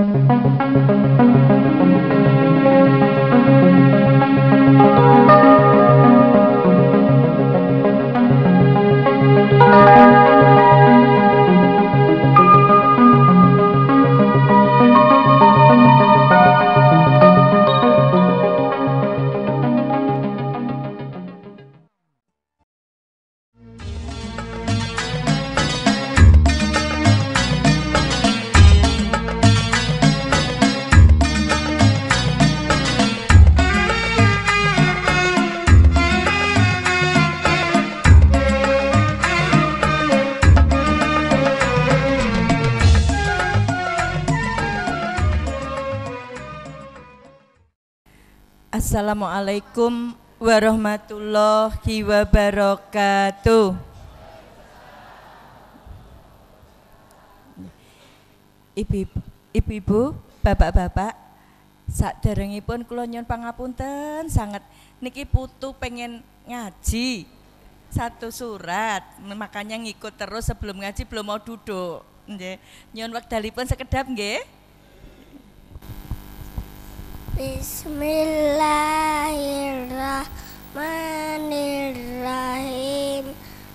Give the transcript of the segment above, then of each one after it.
Música Assalamualaikum warahmatullahi wabarakatuh. Ibu-ibu, ibu, ibu bapak bapak saat derengi pun kulonyon pangapunten sangat niki putu pengen ngaji satu surat makanya ngikut terus sebelum ngaji belum mau duduk nyon nyuwun sekedap nggih Bismillahirrahmanirrahim.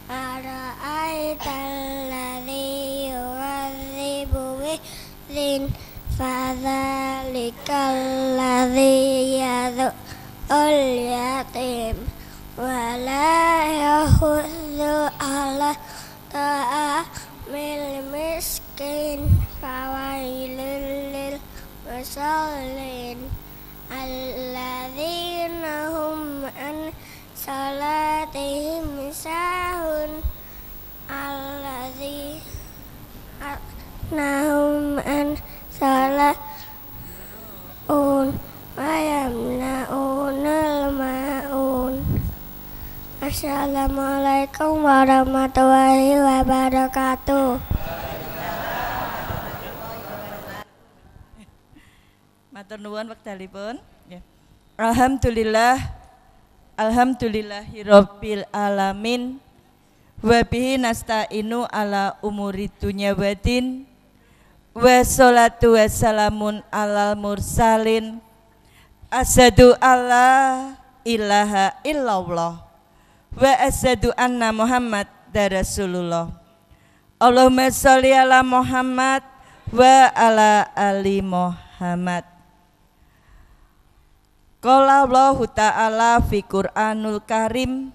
Ara'aital ladzi yu'adzibu bidzin fadzalikal ladzi yad'u yatim wa la yahuddu ala ta'amil miskin fawailul lil alladzina hum an salatihim sahun alladzina nahum an salatun wayamnaunal maun Assalamualaikum warahmatullahi wabarakatuh Matur nuwun wekdalipun. Ya. Alhamdulillah Alhamdulillahirabbil alamin. Wa bihi nasta'inu ala umuri dunya wadin. Wa salatu wassalamun alal mursalin. Asyhadu alla ilaha illallah wa asyhadu anna Muhammad Rasulullah. Allahumma sholli ala Muhammad wa ala ali Muhammad. Qala Allah ta'ala fi Qur'anul Karim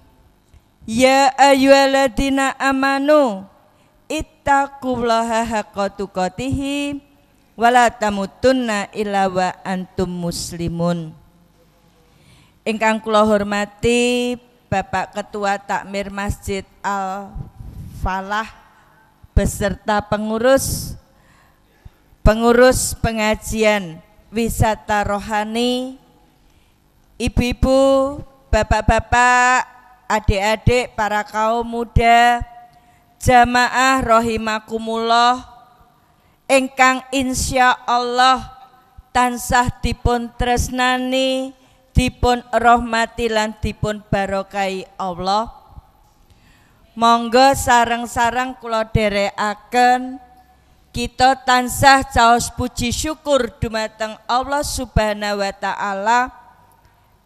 Ya ayyuhalladzina amanu ittaqullaha haqqa tuqatih wala tamutunna illa wa antum muslimun Ingkang kula hormati Bapak Ketua Takmir Masjid Al Falah beserta pengurus pengurus pengajian wisata rohani ibu-ibu, bapak-bapak, adik-adik, para kaum muda, jamaah rohimakumullah, engkang insya Allah tansah dipun tresnani, dipun rohmati lan dipun barokai Allah. Monggo sarang-sarang kula dereaken kita tansah caos puji syukur dumateng Allah Subhanahu wa taala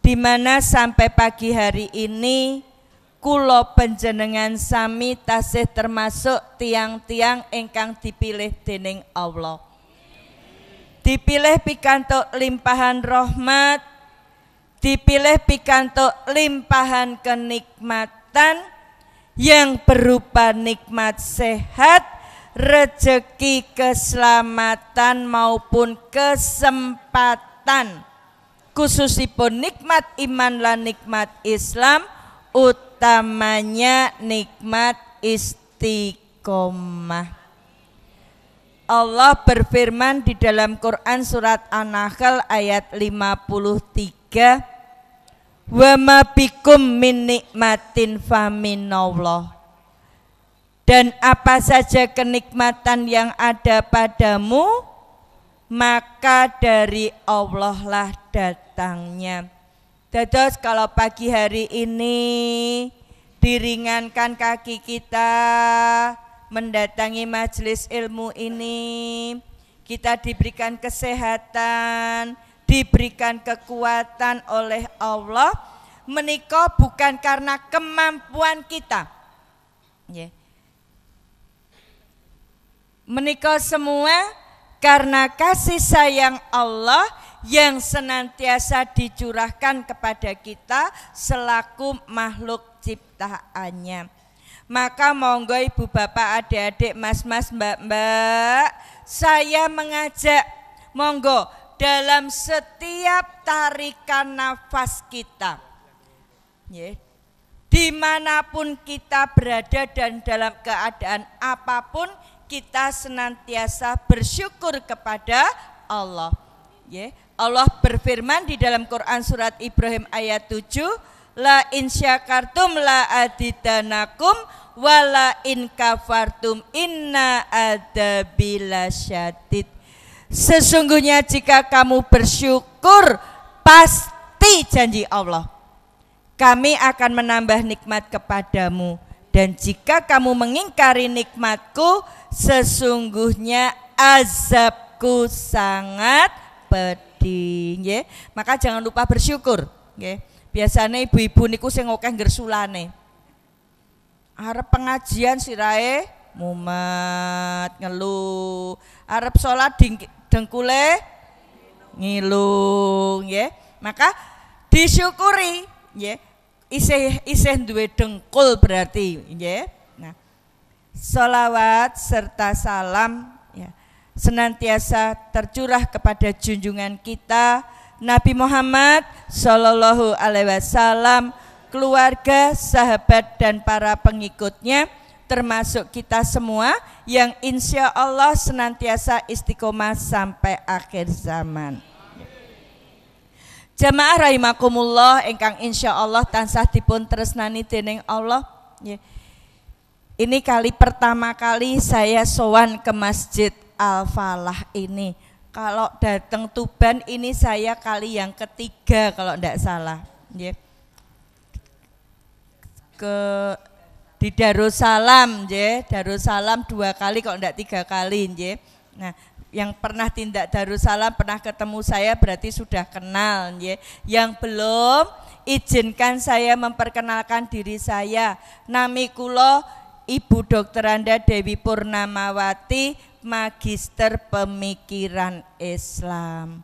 di mana sampai pagi hari ini kulo penjenengan sami tasih termasuk tiang-tiang engkang dipilih dening Allah. Dipilih pikanto limpahan rahmat, dipilih pikanto limpahan kenikmatan yang berupa nikmat sehat, rejeki keselamatan maupun kesempatan khususipun nikmat iman lan nikmat Islam utamanya nikmat istiqomah Allah berfirman di dalam Quran surat An-Nahl ayat 53 Wa ma bikum min nikmatin faminallah Dan apa saja kenikmatan yang ada padamu maka dari Allah lah datangnya. Dados kalau pagi hari ini diringankan kaki kita mendatangi majelis ilmu ini, kita diberikan kesehatan, diberikan kekuatan oleh Allah, menikah bukan karena kemampuan kita. Ya. Menikah semua karena kasih sayang Allah yang senantiasa dicurahkan kepada kita selaku makhluk ciptaannya. Maka monggo ibu bapak adik-adik mas-mas mbak-mbak saya mengajak monggo dalam setiap tarikan nafas kita yeah. dimanapun kita berada dan dalam keadaan apapun kita senantiasa bersyukur kepada Allah. Ya, Allah berfirman di dalam Quran surat Ibrahim ayat 7, la in syakartum la adidanakum la in kafartum inna adabila syadid. Sesungguhnya jika kamu bersyukur pasti janji Allah kami akan menambah nikmat kepadamu dan jika kamu mengingkari nikmatku sesungguhnya azabku sangat pedih ya Maka jangan lupa bersyukur ya Biasanya ibu-ibu niku sing akeh gersulane. Arep pengajian sirae mumet ngelu. Arep sholat dengkule ngilung ya Maka disyukuri ya Isih isih duwe dengkul berarti ya Salawat serta salam ya, senantiasa tercurah kepada junjungan kita Nabi Muhammad Shallallahu Alaihi Wasallam, keluarga, sahabat dan para pengikutnya, termasuk kita semua yang insya Allah senantiasa istiqomah sampai akhir zaman. Jemaah rahimakumullah engkang insya Allah tansah dipun tresnani dening Allah. Yeah. Ini kali pertama kali saya sowan ke Masjid Al-Falah ini. Kalau datang Tuban ini saya kali yang ketiga kalau tidak salah. Ya. Ke di Darussalam, ya. Darussalam dua kali kalau tidak tiga kali, ya. Nah, yang pernah tindak Darussalam pernah ketemu saya berarti sudah kenal, ya. Yang belum izinkan saya memperkenalkan diri saya. Nami Lo Ibu Dr. Anda Dewi Purnamawati, Magister Pemikiran Islam.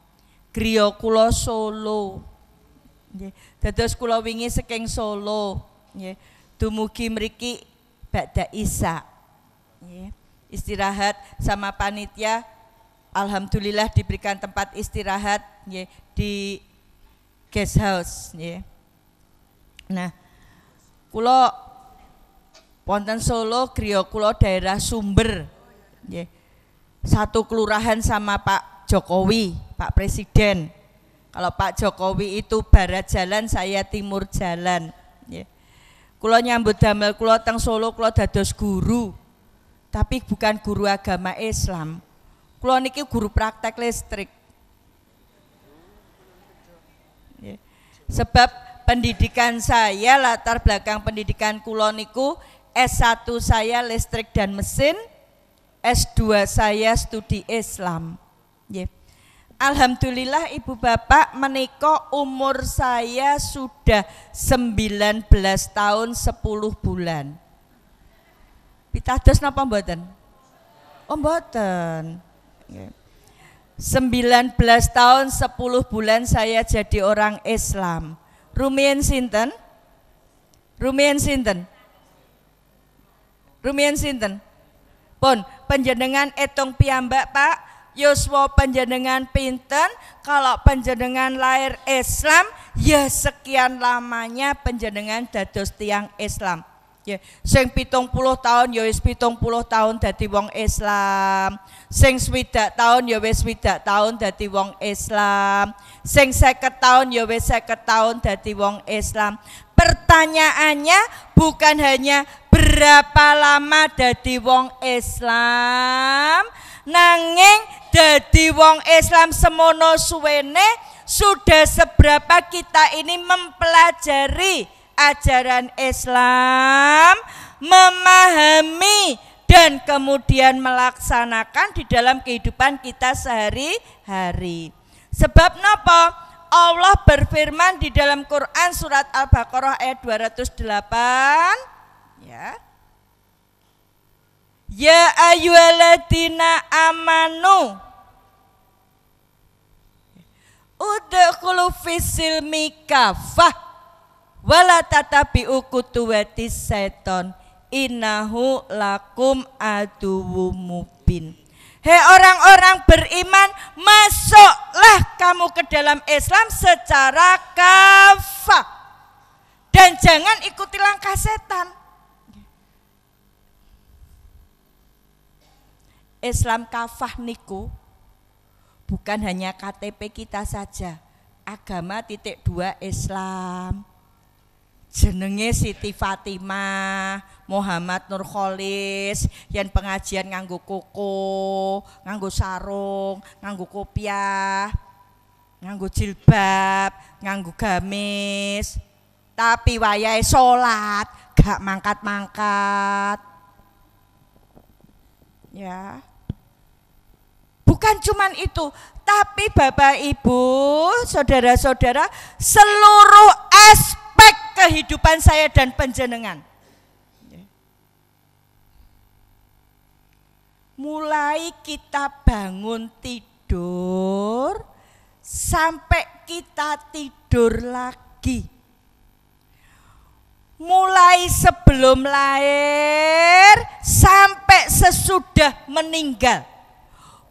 Griya kula Solo. Nggih. Dados kula wingi saking Solo, nggih. Dumugi mriki badha Isa. Istirahat sama panitia alhamdulillah diberikan tempat istirahat di guest house Nah, kulo wonten Solo Kriokulo Kulo daerah Sumber satu kelurahan sama Pak Jokowi Pak Presiden kalau Pak Jokowi itu barat jalan saya timur jalan nggih nyambut damel Kulo teng Solo Kulo dados guru tapi bukan guru agama Islam Kulo niki guru praktek listrik sebab pendidikan saya latar belakang pendidikan kuloniku. niku S1 saya listrik dan mesin, S2 saya studi Islam. Yeah. Alhamdulillah Ibu Bapak menikah umur saya sudah 19 tahun 10 bulan. Pitados napa mboten? Oh mboten. 19 tahun 10 bulan saya jadi orang Islam. Rumien sinten? Rumien sinten? Rumian sinten? Pun penjenengan etong piyambak, Pak. Yoswo penjenengan pinten kalau penjenengan lahir Islam ya sekian lamanya penjenengan dados tiang Islam ya sing pitung puluh tahun ya wis puluh tahun dadi wong Islam sing swidak tahun ya wis swidak tahun dadi wong Islam sing seket tahun ya wis seket tahun dadi wong Islam pertanyaannya bukan hanya berapa lama dadi wong Islam nanging dadi wong Islam semono suwene sudah seberapa kita ini mempelajari ajaran Islam memahami dan kemudian melaksanakan di dalam kehidupan kita sehari-hari. Sebab napa? Allah berfirman di dalam Quran surat Al-Baqarah ayat 208 ya. Ya ayyuhalladzina amanu Udkhulu fisil mikafah wala tatabi ukutuwati seton innahu lakum aduwwum mubin Hei orang-orang beriman, masuklah kamu ke dalam Islam secara kafah. Dan jangan ikuti langkah setan. Islam kafah niku bukan hanya KTP kita saja agama titik dua Islam jenenge Siti Fatimah Muhammad Nur yang pengajian nganggo koko nganggo sarung nganggo kopiah nganggo jilbab nganggo gamis tapi wayai sholat gak mangkat-mangkat ya Bukan cuma itu, tapi Bapak Ibu, saudara-saudara, seluruh aspek kehidupan saya dan penjenengan. Mulai kita bangun tidur sampai kita tidur lagi. Mulai sebelum lahir sampai sesudah meninggal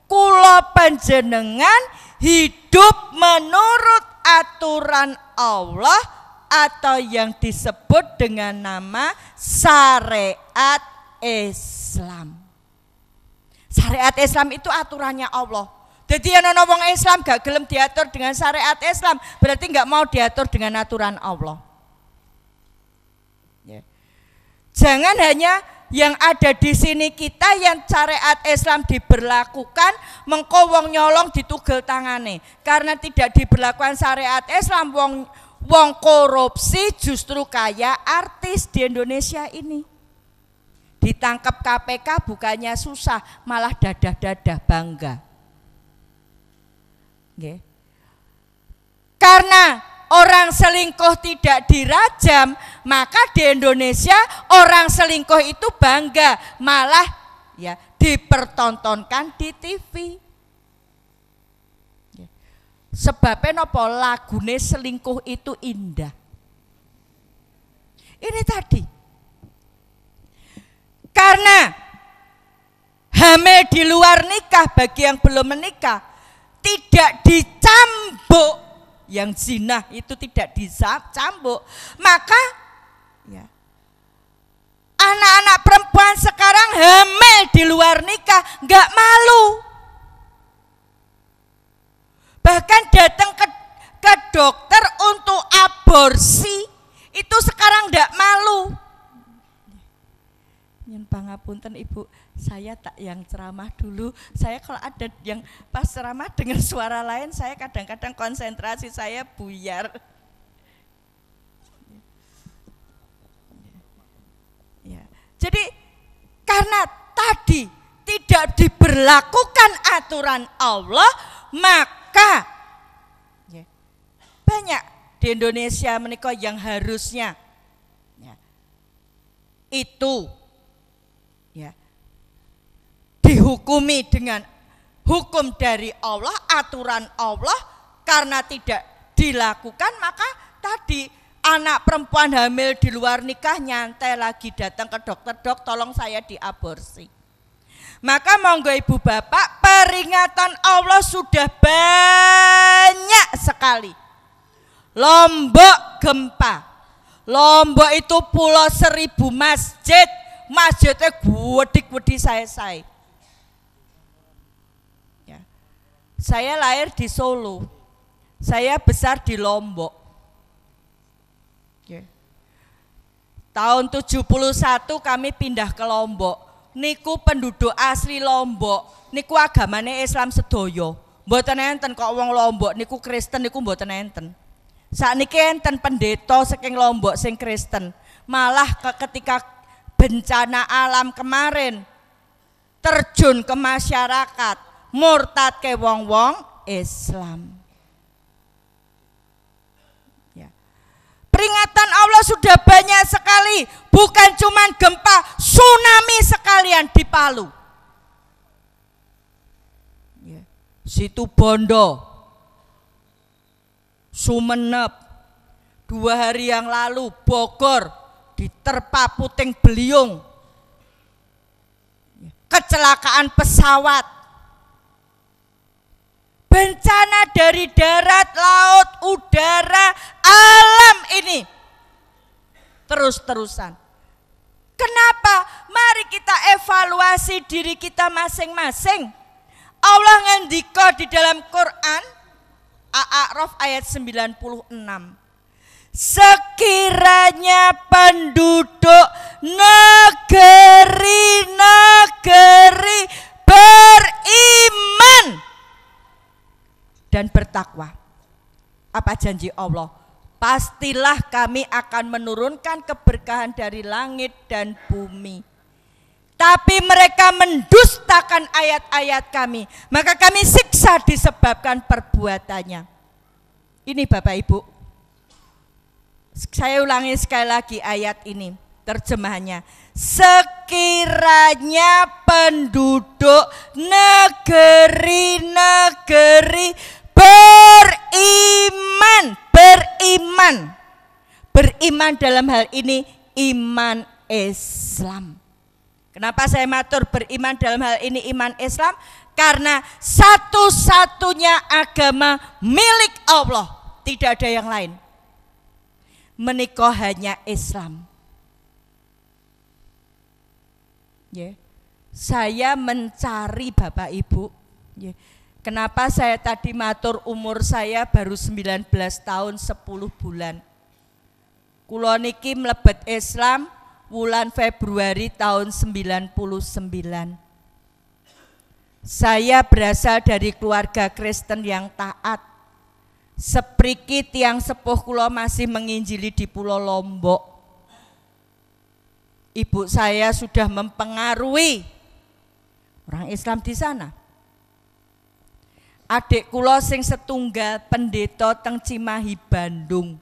kula panjenengan hidup menurut aturan Allah atau yang disebut dengan nama syariat Islam. Syariat Islam itu aturannya Allah. Jadi yang nonobong Islam gak gelem diatur dengan syariat Islam, berarti nggak mau diatur dengan aturan Allah. Ya. Jangan hanya yang ada di sini kita yang syariat Islam diberlakukan mengkowong nyolong ditugel tangane karena tidak diberlakukan syariat Islam wong wong korupsi justru kaya artis di Indonesia ini ditangkap KPK bukannya susah malah dadah-dadah bangga okay. karena orang selingkuh tidak dirajam, maka di Indonesia orang selingkuh itu bangga, malah ya dipertontonkan di TV. Ya. Sebab nopo lagune selingkuh itu indah. Ini tadi. Karena hamil di luar nikah bagi yang belum menikah tidak dicambuk yang zina itu tidak dicambuk, maka ya anak-anak perempuan sekarang hamil di luar nikah nggak malu. Bahkan datang ke ke dokter untuk aborsi itu sekarang nggak malu. Nyen pangapunten Ibu, saya tak yang ceramah dulu. Saya kalau ada yang pas ceramah dengan suara lain, saya kadang-kadang konsentrasi saya buyar. Ya. Jadi karena tadi tidak diberlakukan aturan Allah, maka ya, banyak di Indonesia menikah yang harusnya ya, itu dihukumi dengan hukum dari Allah, aturan Allah karena tidak dilakukan maka tadi anak perempuan hamil di luar nikah nyantai lagi datang ke dokter dok tolong saya diaborsi maka monggo ibu bapak peringatan Allah sudah banyak sekali lombok gempa lombok itu pulau seribu masjid masjidnya gudik-gudik saya-saya Saya lahir di Solo. Saya besar di Lombok. Yeah. Tahun 71 kami pindah ke Lombok. Niku penduduk asli Lombok. Niku agamanya Islam sedoyo. Mboten enten kok wong Lombok niku Kristen niku mboten Saat Sakniki enten pendeta saking Lombok sing Kristen. Malah ke ketika bencana alam kemarin terjun ke masyarakat Murtad ke wong-wong Islam. Ya. Peringatan Allah sudah banyak sekali, bukan cuma gempa, tsunami sekalian di Palu. Ya. Situ Bondo, Sumenep, dua hari yang lalu Bogor diterpa puting beliung, ya. kecelakaan pesawat, bencana dari darat, laut, udara, alam ini terus-terusan. Kenapa? Mari kita evaluasi diri kita masing-masing. Allah ngendika di dalam Quran A'raf ayat 96. Sekiranya penduduk negeri-negeri beriman dan bertakwa. Apa janji Allah? Pastilah kami akan menurunkan keberkahan dari langit dan bumi. Tapi mereka mendustakan ayat-ayat kami. Maka kami siksa disebabkan perbuatannya. Ini Bapak Ibu. Saya ulangi sekali lagi ayat ini terjemahannya. Sekiranya penduduk negeri-negeri beriman, beriman. Beriman dalam hal ini iman Islam. Kenapa saya matur beriman dalam hal ini iman Islam? Karena satu-satunya agama milik Allah, tidak ada yang lain. Menikah hanya Islam. Yeah. Saya mencari Bapak Ibu, Yeah. Kenapa saya tadi matur umur saya baru 19 tahun 10 bulan. Kulo niki mlebet Islam bulan Februari tahun 99. Saya berasal dari keluarga Kristen yang taat. seprikit yang sepuh kulo masih menginjili di Pulau Lombok. Ibu saya sudah mempengaruhi orang Islam di sana adik kula sing setunggal pendeta teng Cimahi Bandung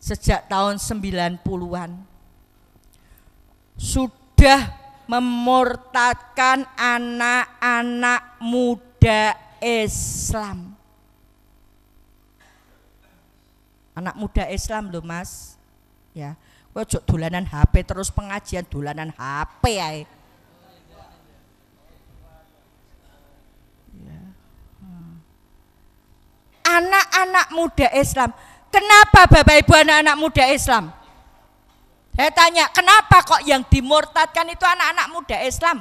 sejak tahun 90-an sudah memurtadkan anak-anak muda Islam anak muda Islam loh mas ya kok dolanan HP terus pengajian dolanan HP ya anak-anak muda Islam. Kenapa Bapak Ibu anak-anak muda Islam? Saya tanya, kenapa kok yang dimurtadkan itu anak-anak muda Islam?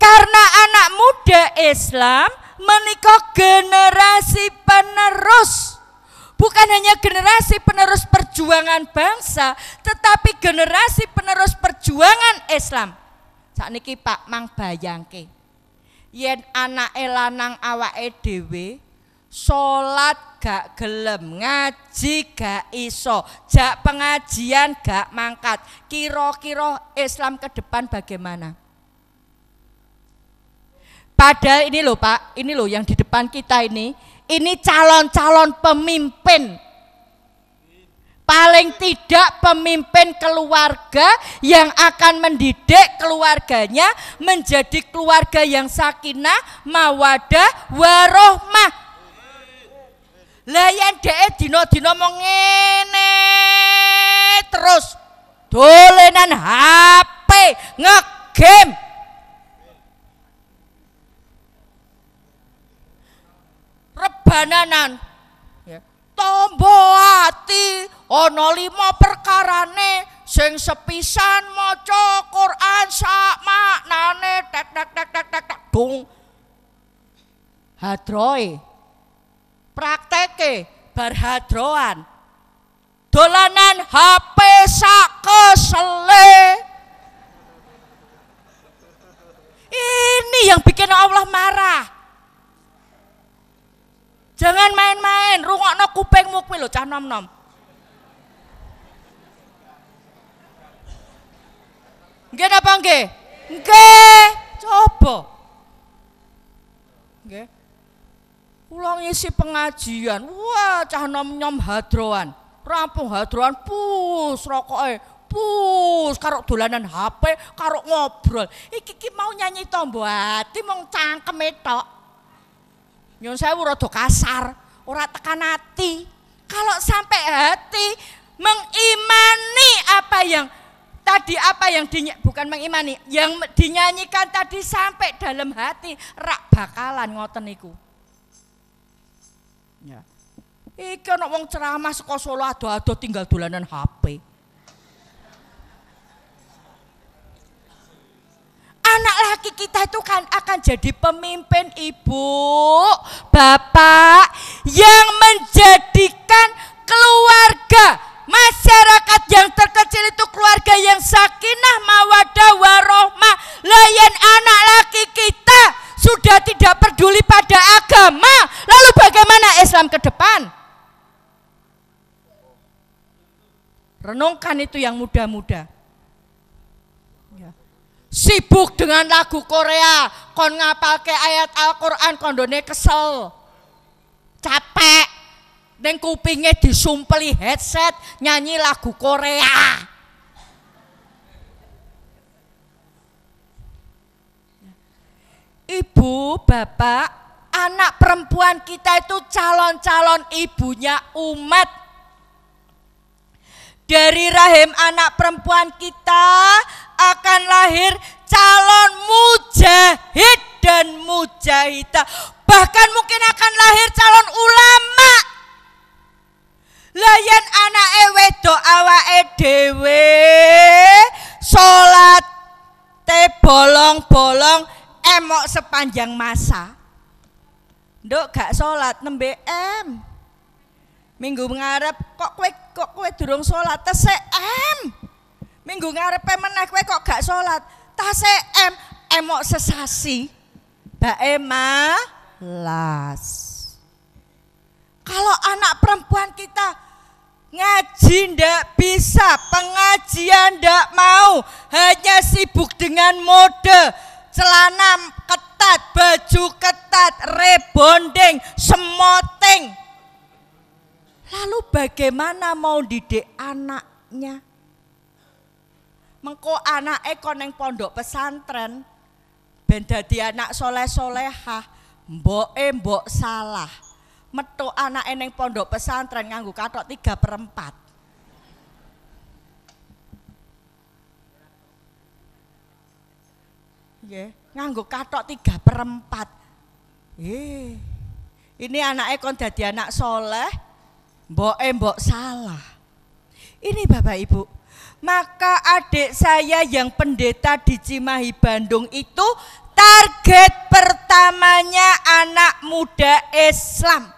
Karena anak muda Islam menikah generasi penerus. Bukan hanya generasi penerus perjuangan bangsa, tetapi generasi penerus perjuangan Islam. Saat ini Pak Mang bayangke yen anake lanang awake dhewe salat gak gelem, ngaji gak iso, jak pengajian gak mangkat. Kira-kira Islam ke depan bagaimana? Padahal ini loh Pak, ini loh yang di depan kita ini, ini calon-calon pemimpin Paling tidak pemimpin keluarga yang akan mendidik keluarganya menjadi keluarga yang sakinah, mawadah, warohmah. Lah yang Dino dino mengene terus dolenan HP, ngegame. Rebananan tombo ati ono limo perkarane sing sepisan maca Quran sak maknane tek tek tek tek tek tek dung hadroe prakteke berhadroan, dolanan HP sak kesele ini yang bikin Allah marah Jangan main-main, rungokno kupingmu kuwi lho cah nom-nom. Nggih napa nggih? Nggih, coba. Nggih. Kula isi pengajian. Wah, cah nom-nom hadroan. Rampung hadroan pus rokoke. Pus karok dolanan HP, karok ngobrol. Iki ki mau nyanyi tombo ati mung cangkeme tok nyun saya rada kasar, ora tekan hati. Kalau sampai hati mengimani apa yang tadi apa yang di, bukan mengimani, yang dinyanyikan tadi sampai dalam hati rak bakalan ngoten niku. Ya. Iki ana wong ceramah saka Solo ado-ado tinggal dolanan HP. anak laki kita itu kan akan jadi pemimpin ibu, bapak yang menjadikan keluarga masyarakat yang terkecil itu keluarga yang sakinah mawadah warohmah layan anak laki kita sudah tidak peduli pada agama lalu bagaimana Islam ke depan renungkan itu yang muda-muda sibuk dengan lagu Korea kon ngapal ke ayat Al-Qur'an kondone kesel capek neng kupingnya disumpeli headset nyanyi lagu Korea ibu bapak anak perempuan kita itu calon-calon ibunya umat dari rahim anak perempuan kita akan lahir calon mujahid dan mujahidah. Bahkan mungkin akan lahir calon ulama. Layan anak ewe awake dhewe Sholat te bolong-bolong emok sepanjang masa. Dok gak sholat 6bm, Minggu mengharap kok kue kok kue durung sholat tesek Minggu ngarepe meneh kowe kok gak sholat tase em emok sesasi. Bae malas. Kalau anak perempuan kita ngaji ndak bisa, pengajian ndak mau, hanya sibuk dengan mode, celana ketat, baju ketat, rebonding, semoting. Lalu bagaimana mau didik anaknya? mengko anak ekon yang pondok pesantren benda dia anak soleh-solehah, e mbok salah. Metu anak eneng pondok pesantren nganggu katok tiga perempat, yeah. nganggu katok tiga perempat yeah. Ini anak ekon jadi anak soleh, mbok mbok salah. Ini Bapak Ibu, maka adik saya yang pendeta di Cimahi Bandung itu target pertamanya anak muda Islam.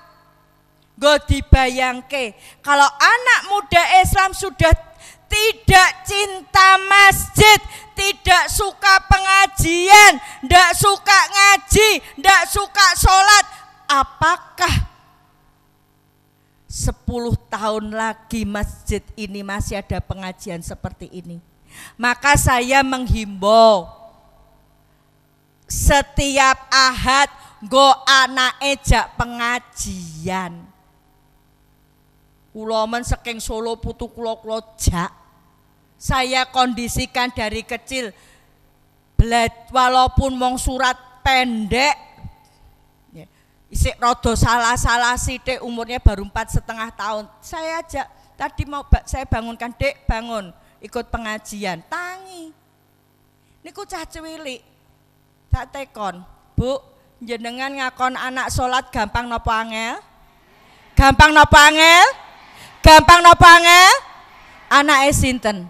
Gue dibayangke kalau anak muda Islam sudah tidak cinta masjid, tidak suka pengajian, tidak suka ngaji, tidak suka sholat, apakah 10 tahun lagi masjid ini masih ada pengajian seperti ini. Maka saya menghimbau setiap ahad go anak ejak pengajian. Kulomen sekeng Solo putu kulo kulo jak. Saya kondisikan dari kecil. Walaupun mong surat pendek isik rodo salah-salah dek umurnya baru empat setengah tahun saya ajak tadi mau saya bangunkan dek bangun ikut pengajian tangi niku cah cewili tak tekon bu jenengan ngakon anak sholat gampang nopo angel gampang nopo angel gampang nopo angel anak esinten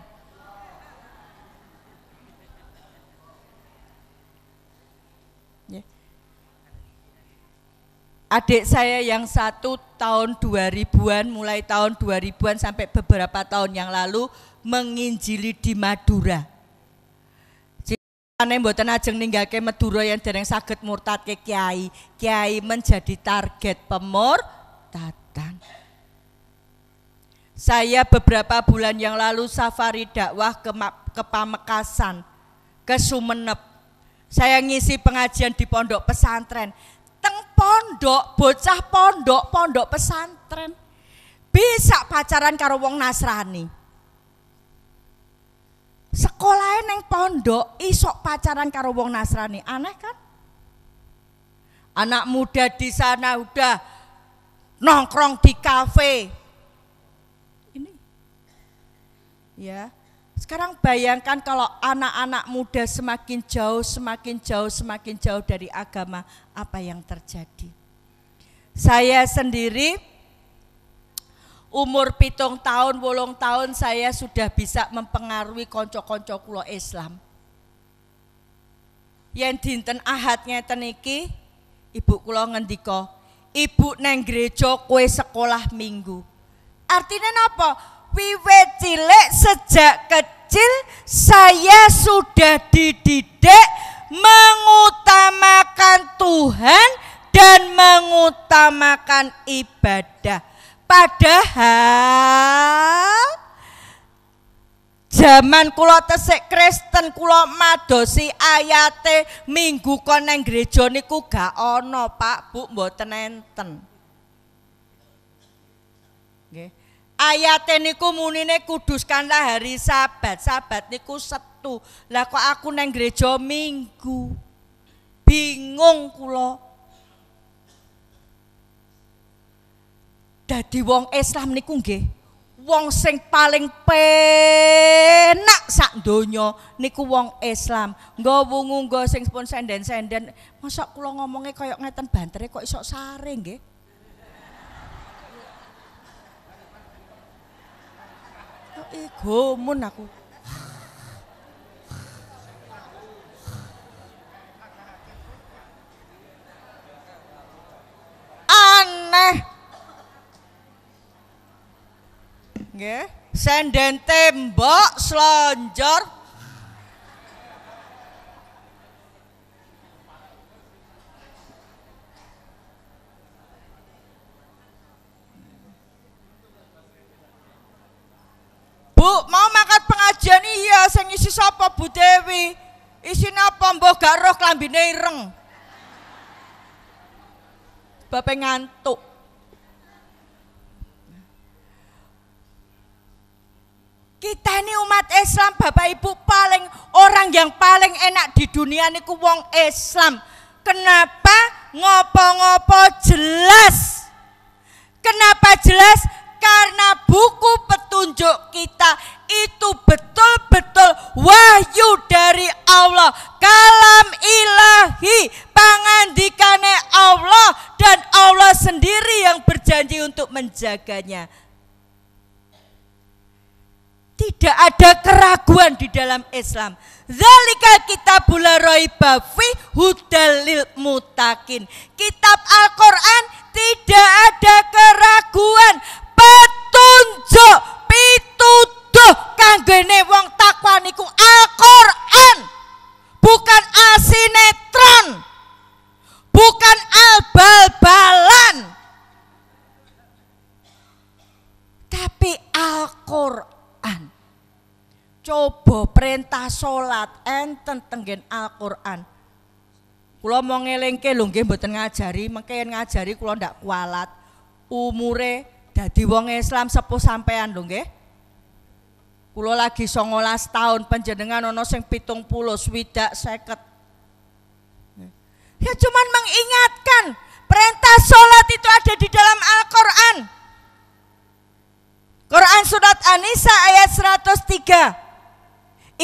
adik saya yang satu tahun 2000-an, mulai tahun 2000-an sampai beberapa tahun yang lalu menginjili di Madura. Ane mboten ajeng ninggake Madura yang dereng murtad murtadke kiai. Kiai menjadi target pemur tatan. Saya beberapa bulan yang lalu safari dakwah ke, ke Pamekasan, ke Sumeneb. Saya ngisi pengajian di pondok pesantren pondok, bocah pondok, pondok pesantren bisa pacaran karo wong Nasrani. Sekolahnya neng pondok isok pacaran karo wong Nasrani, aneh kan? Anak muda di sana udah nongkrong di kafe. Ini. Ya, sekarang bayangkan kalau anak-anak muda semakin jauh, semakin jauh, semakin jauh dari agama, apa yang terjadi? Saya sendiri umur pitung tahun, bolong tahun saya sudah bisa mempengaruhi konco-konco kulo Islam. Yang dinten ahadnya teniki, ibu kulo ngendiko, ibu neng gerejo kue sekolah minggu. Artinya apa? Wiwet cilik sejak kecil kecil saya sudah dididik mengutamakan Tuhan dan mengutamakan ibadah. Padahal zaman kula tesik Kristen kulot madosi ayate minggu koneng gereja niku gak ono Pak Bu mboten enten. ayat ini muni ini kuduskanlah hari sabat sabat ini ku setu lah kok aku neng gereja minggu bingung kulo dadi wong islam niku nggih wong sing paling penak sak donya niku wong islam nggo wungu nggo sing pun senden-senden Masa kula ngomongnya kaya ngeten bantere kok isok sare nggih eh aku. Aneh. Nggih, senden tembok slonjor Bu, mau mangkat pengajian iya, sing isi sapa Bu Dewi? Isi napa mbok gak roh klambine ireng. Bapak ngantuk. Kita ini umat Islam, Bapak Ibu paling orang yang paling enak di dunia niku wong Islam. Kenapa ngopo-ngopo jelas? Kenapa jelas? karena buku petunjuk kita itu betul-betul wahyu dari Allah kalam ilahi pangandikane Allah dan Allah sendiri yang berjanji untuk menjaganya tidak ada keraguan di dalam Islam. Zalika kitab roiba fi hudalil mutakin. Kitab Al-Quran tidak ada keraguan petunjuk pituduh kanggene wong takwa niku Al-Qur'an bukan asinetron bukan albal-balan tapi Al-Qur'an coba perintah salat enten tenggen Al-Qur'an Kula mau ngelengke lho nggih mboten ngajari, mengke ngajari kula ndak kualat. Umure dadi wong Islam sepuh sampean lho nggih. Kula lagi 19 tahun panjenengan ana sing 70 swidak 50. Ya cuman mengingatkan perintah salat itu ada di dalam Al-Qur'an. Quran surat An-Nisa ayat 103.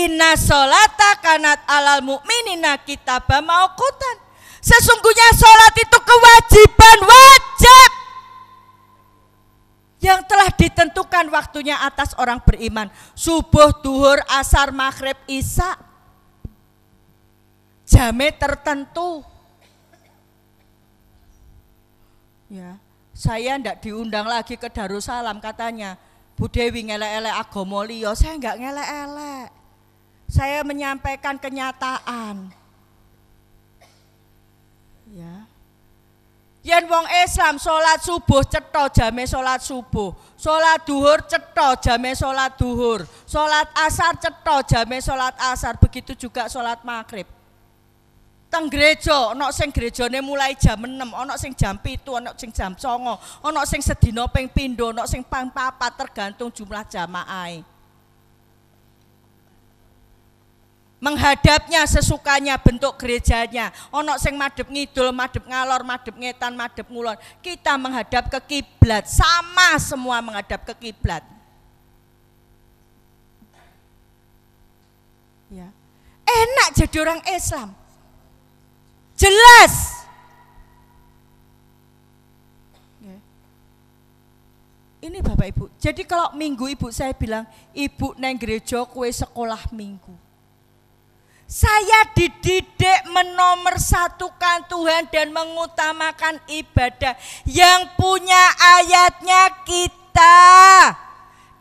Inna solata kanat alal mu'minina kitabah maukutan. Sesungguhnya sholat itu kewajiban wajib yang telah ditentukan waktunya atas orang beriman. Subuh, duhur, asar, maghrib, isya. Jame tertentu. Ya, saya tidak diundang lagi ke Darussalam katanya. Bu Dewi ngelek-elek saya enggak ngelek-elek. Saya menyampaikan kenyataan. Yen wong Islam salat subuh cetha jame salat subuh, salat duhur cetha jame salat duhur, salat asar cetha jame salat asar, begitu juga salat maghrib. Teng gereja ana sing gerejane mulai jam 6, ana sing jam 7, ana sing jam 9, ana sing sedina ping pindho, ana sing pang papat tergantung jumlah jama'ah. menghadapnya sesukanya bentuk gerejanya onok sing madep ngidul madep ngalor madep ngetan madep ngulon kita menghadap ke kiblat sama semua menghadap ke kiblat ya enak jadi orang Islam jelas ya. ini Bapak Ibu. Jadi kalau minggu Ibu saya bilang, Ibu neng gereja kue sekolah minggu. Saya dididik menomorsatukan Tuhan dan mengutamakan ibadah. Yang punya ayatnya kita.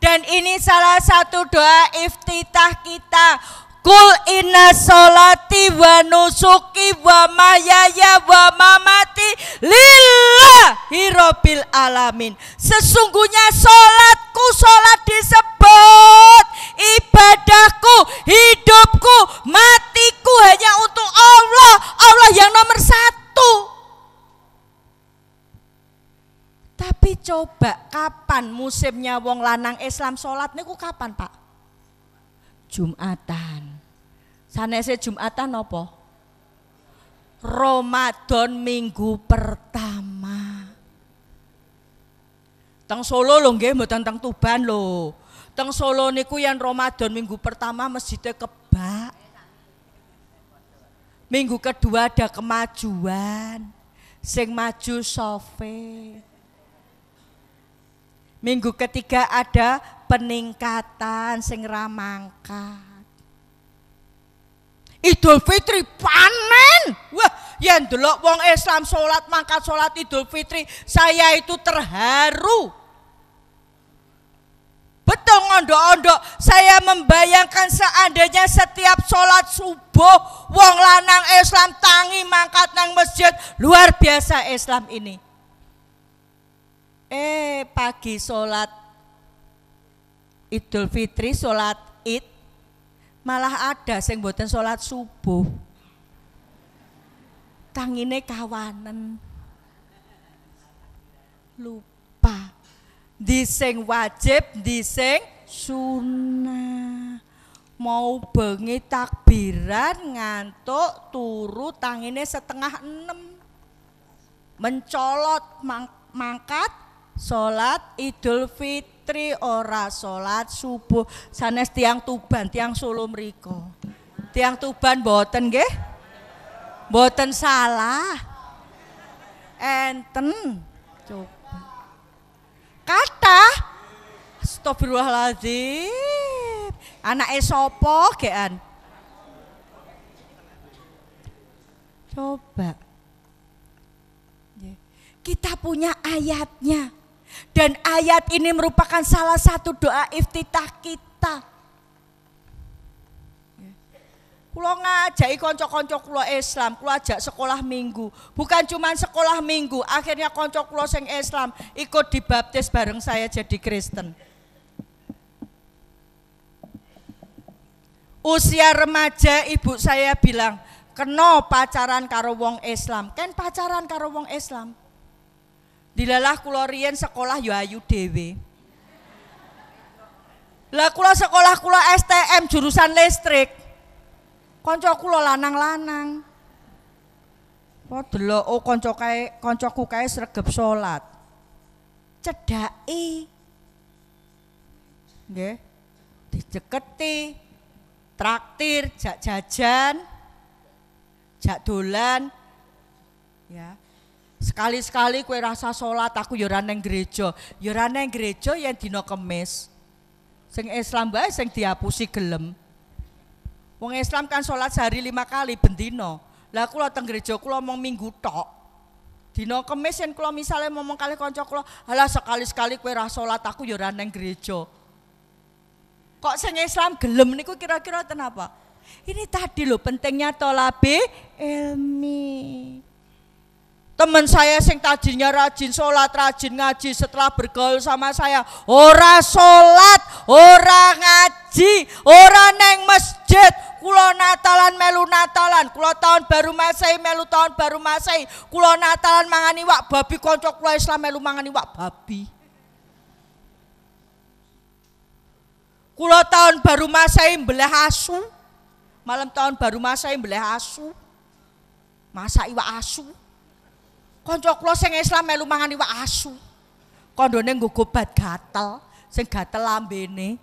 Dan ini salah satu doa iftitah kita. Kul inna solati wa nusuki wa mayaya wa mamati lillahi robbil alamin. Sesungguhnya solatku solat disebut takut ibadahku hidupku matiku hanya untuk Allah Allah yang nomor satu tapi coba kapan musimnya wong lanang Islam sholat niku kapan pak Jumatan sanese Jumatan apa Ramadan minggu pertama. Teng Solo lho nggih mboten teng Tuban lho. Teng Solo niku yang Ramadan minggu pertama masjidnya kebak. Minggu kedua ada kemajuan. Sing maju sofe. Minggu ketiga ada peningkatan sing ramangkat. Idul Fitri panen. Wah, yang delok wong Islam salat mangkat salat Idul Fitri, saya itu terharu. Betul ngondok-ondok Saya membayangkan seandainya setiap sholat subuh Wong lanang Islam tangi mangkat nang masjid Luar biasa Islam ini Eh pagi sholat Idul Fitri sholat id Malah ada sing buatan sholat subuh Tangine kawanan, Lupa Dising wajib, dising sunnah Mau bengi takbiran ngantuk turu tangine setengah enam. Mencolot mang mangkat sholat Idul Fitri ora solat subuh sanes tiang Tuban, tiang Solo riko Tiang Tuban boten nggih? Boten salah. Enten. Cukup. Kata Astagfirullahaladzim. anak esopo kean Coba. Kita punya ayatnya. Dan ayat ini merupakan salah satu doa iftitah kita Kulo ngajai konco konco kulo Islam, kulo ajak sekolah minggu. Bukan cuma sekolah minggu, akhirnya konco kulo sing Islam ikut dibaptis bareng saya jadi Kristen. Usia remaja ibu saya bilang, "Keno pacaran karo wong Islam." ken pacaran karo wong Islam. Dilalah kulo rien sekolah yo ya ayu Lah kulo sekolah kulo STM jurusan listrik. Konco aku lo lanang-lanang. Kok delok oh konco kai, konco aku kae sregep salat. cedai, Nggih. Dijeketi. Traktir, jak jajan. Jak dolan. Ya. Sekali-sekali kue rasa salat aku yo ya ora nang gereja. yang ora nang gereja yang dina kemis. Sing Islam bae sing diapusi gelem. Wong Islam kan sholat sehari lima kali bendino. Lah kula teng gereja kula mau minggu tok. Dino kemis yen misalnya misale ngomong kali kanca kula, "Alah sekali-sekali kue ra sholat aku ya ora nang gereja." Kok sing Islam gelem niku kira-kira kenapa? Ini tadi loh pentingnya tolabe ilmi. Teman saya sing tadinya rajin sholat, rajin ngaji setelah bergaul sama saya. Orang sholat, orang ngaji, orang neng masjid, Kulo Natalan melu Natalan, kulo tahun baru masai melu tahun baru masai. Kulo Natalan mangan iwak babi kanca kulo Islam melu mangan iwak babi. Kulo tahun baru masai belah asu. Malam tahun baru masai belah asu. masa iwak asu. Kanca kulo sing Islam melu mangan iwak asu. Kondone gugubat gatel, sing gatel lambene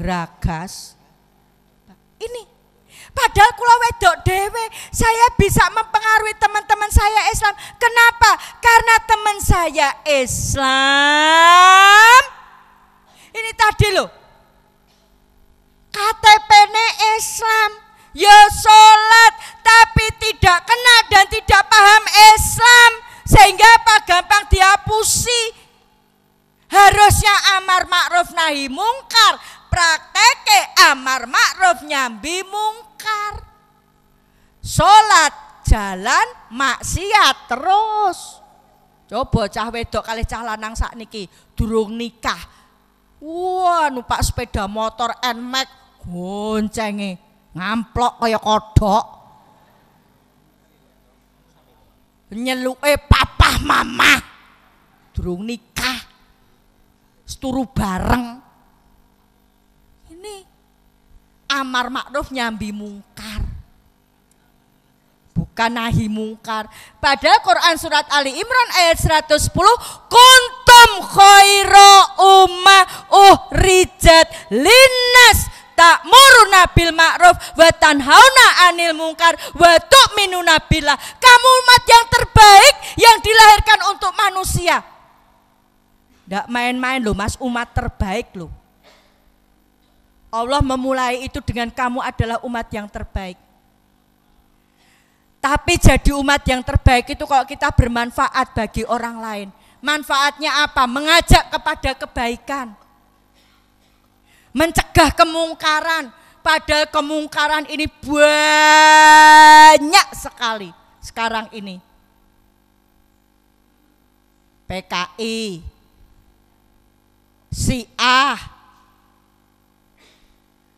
gragas. Ini. Padahal kula wedok dewe, saya bisa mempengaruhi teman-teman saya Islam. Kenapa? Karena teman saya Islam. Ini tadi loh. KTP-nya Islam. Ya sholat, tapi tidak kena dan tidak paham Islam. Sehingga apa? Gampang dihapusi. Harusnya amar ma'ruf nahi mungkar, Prak amar ma'ruf nyambi mungkar. Salat jalan maksiat terus. Coba cah wedok kali cah lanang niki, durung nikah. Wah, numpak sepeda motor Nmax goncenge ngamplok kaya Nyeluk eh papah mama, Durung nikah. Seturu bareng. Ini amar makruf nyambi mungkar. Bukan nahi mungkar. Padahal Quran surat Ali Imran ayat 110, kuntum umma uh uhrijat linnas muru nabil ma'ruf wa tanhauna anil mungkar wa tu'minuna billah. Kamu umat yang terbaik yang dilahirkan untuk manusia. Tidak main-main loh mas, umat terbaik loh. Allah memulai itu dengan kamu adalah umat yang terbaik. Tapi jadi umat yang terbaik itu kalau kita bermanfaat bagi orang lain. Manfaatnya apa? Mengajak kepada kebaikan. Mencegah kemungkaran. Padahal kemungkaran ini banyak sekali sekarang ini. PKI, si A,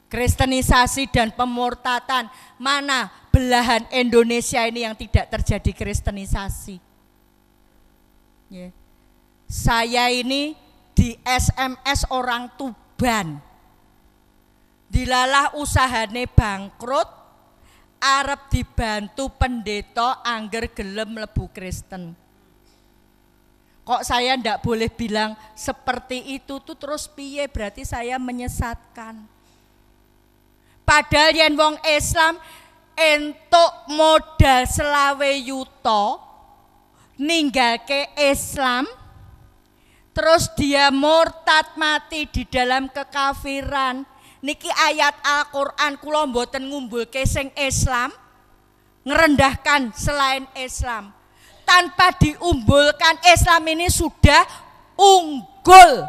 Kristenisasi dan pemurtatan. Mana belahan Indonesia ini yang tidak terjadi kristenisasi? Ya. Saya ini di SMS orang Tuban. Dilalah usahane bangkrut, Arab dibantu pendeta angger gelem lebu Kristen. Kok saya ndak boleh bilang seperti itu tuh terus piye berarti saya menyesatkan. Padahal yen wong Islam entuk modal selawe yuto ninggal ke Islam terus dia murtad mati di dalam kekafiran niki ayat Al-Qur'an kula mboten ngumbulke sing Islam ngerendahkan selain Islam tanpa diumbulkan Islam ini sudah unggul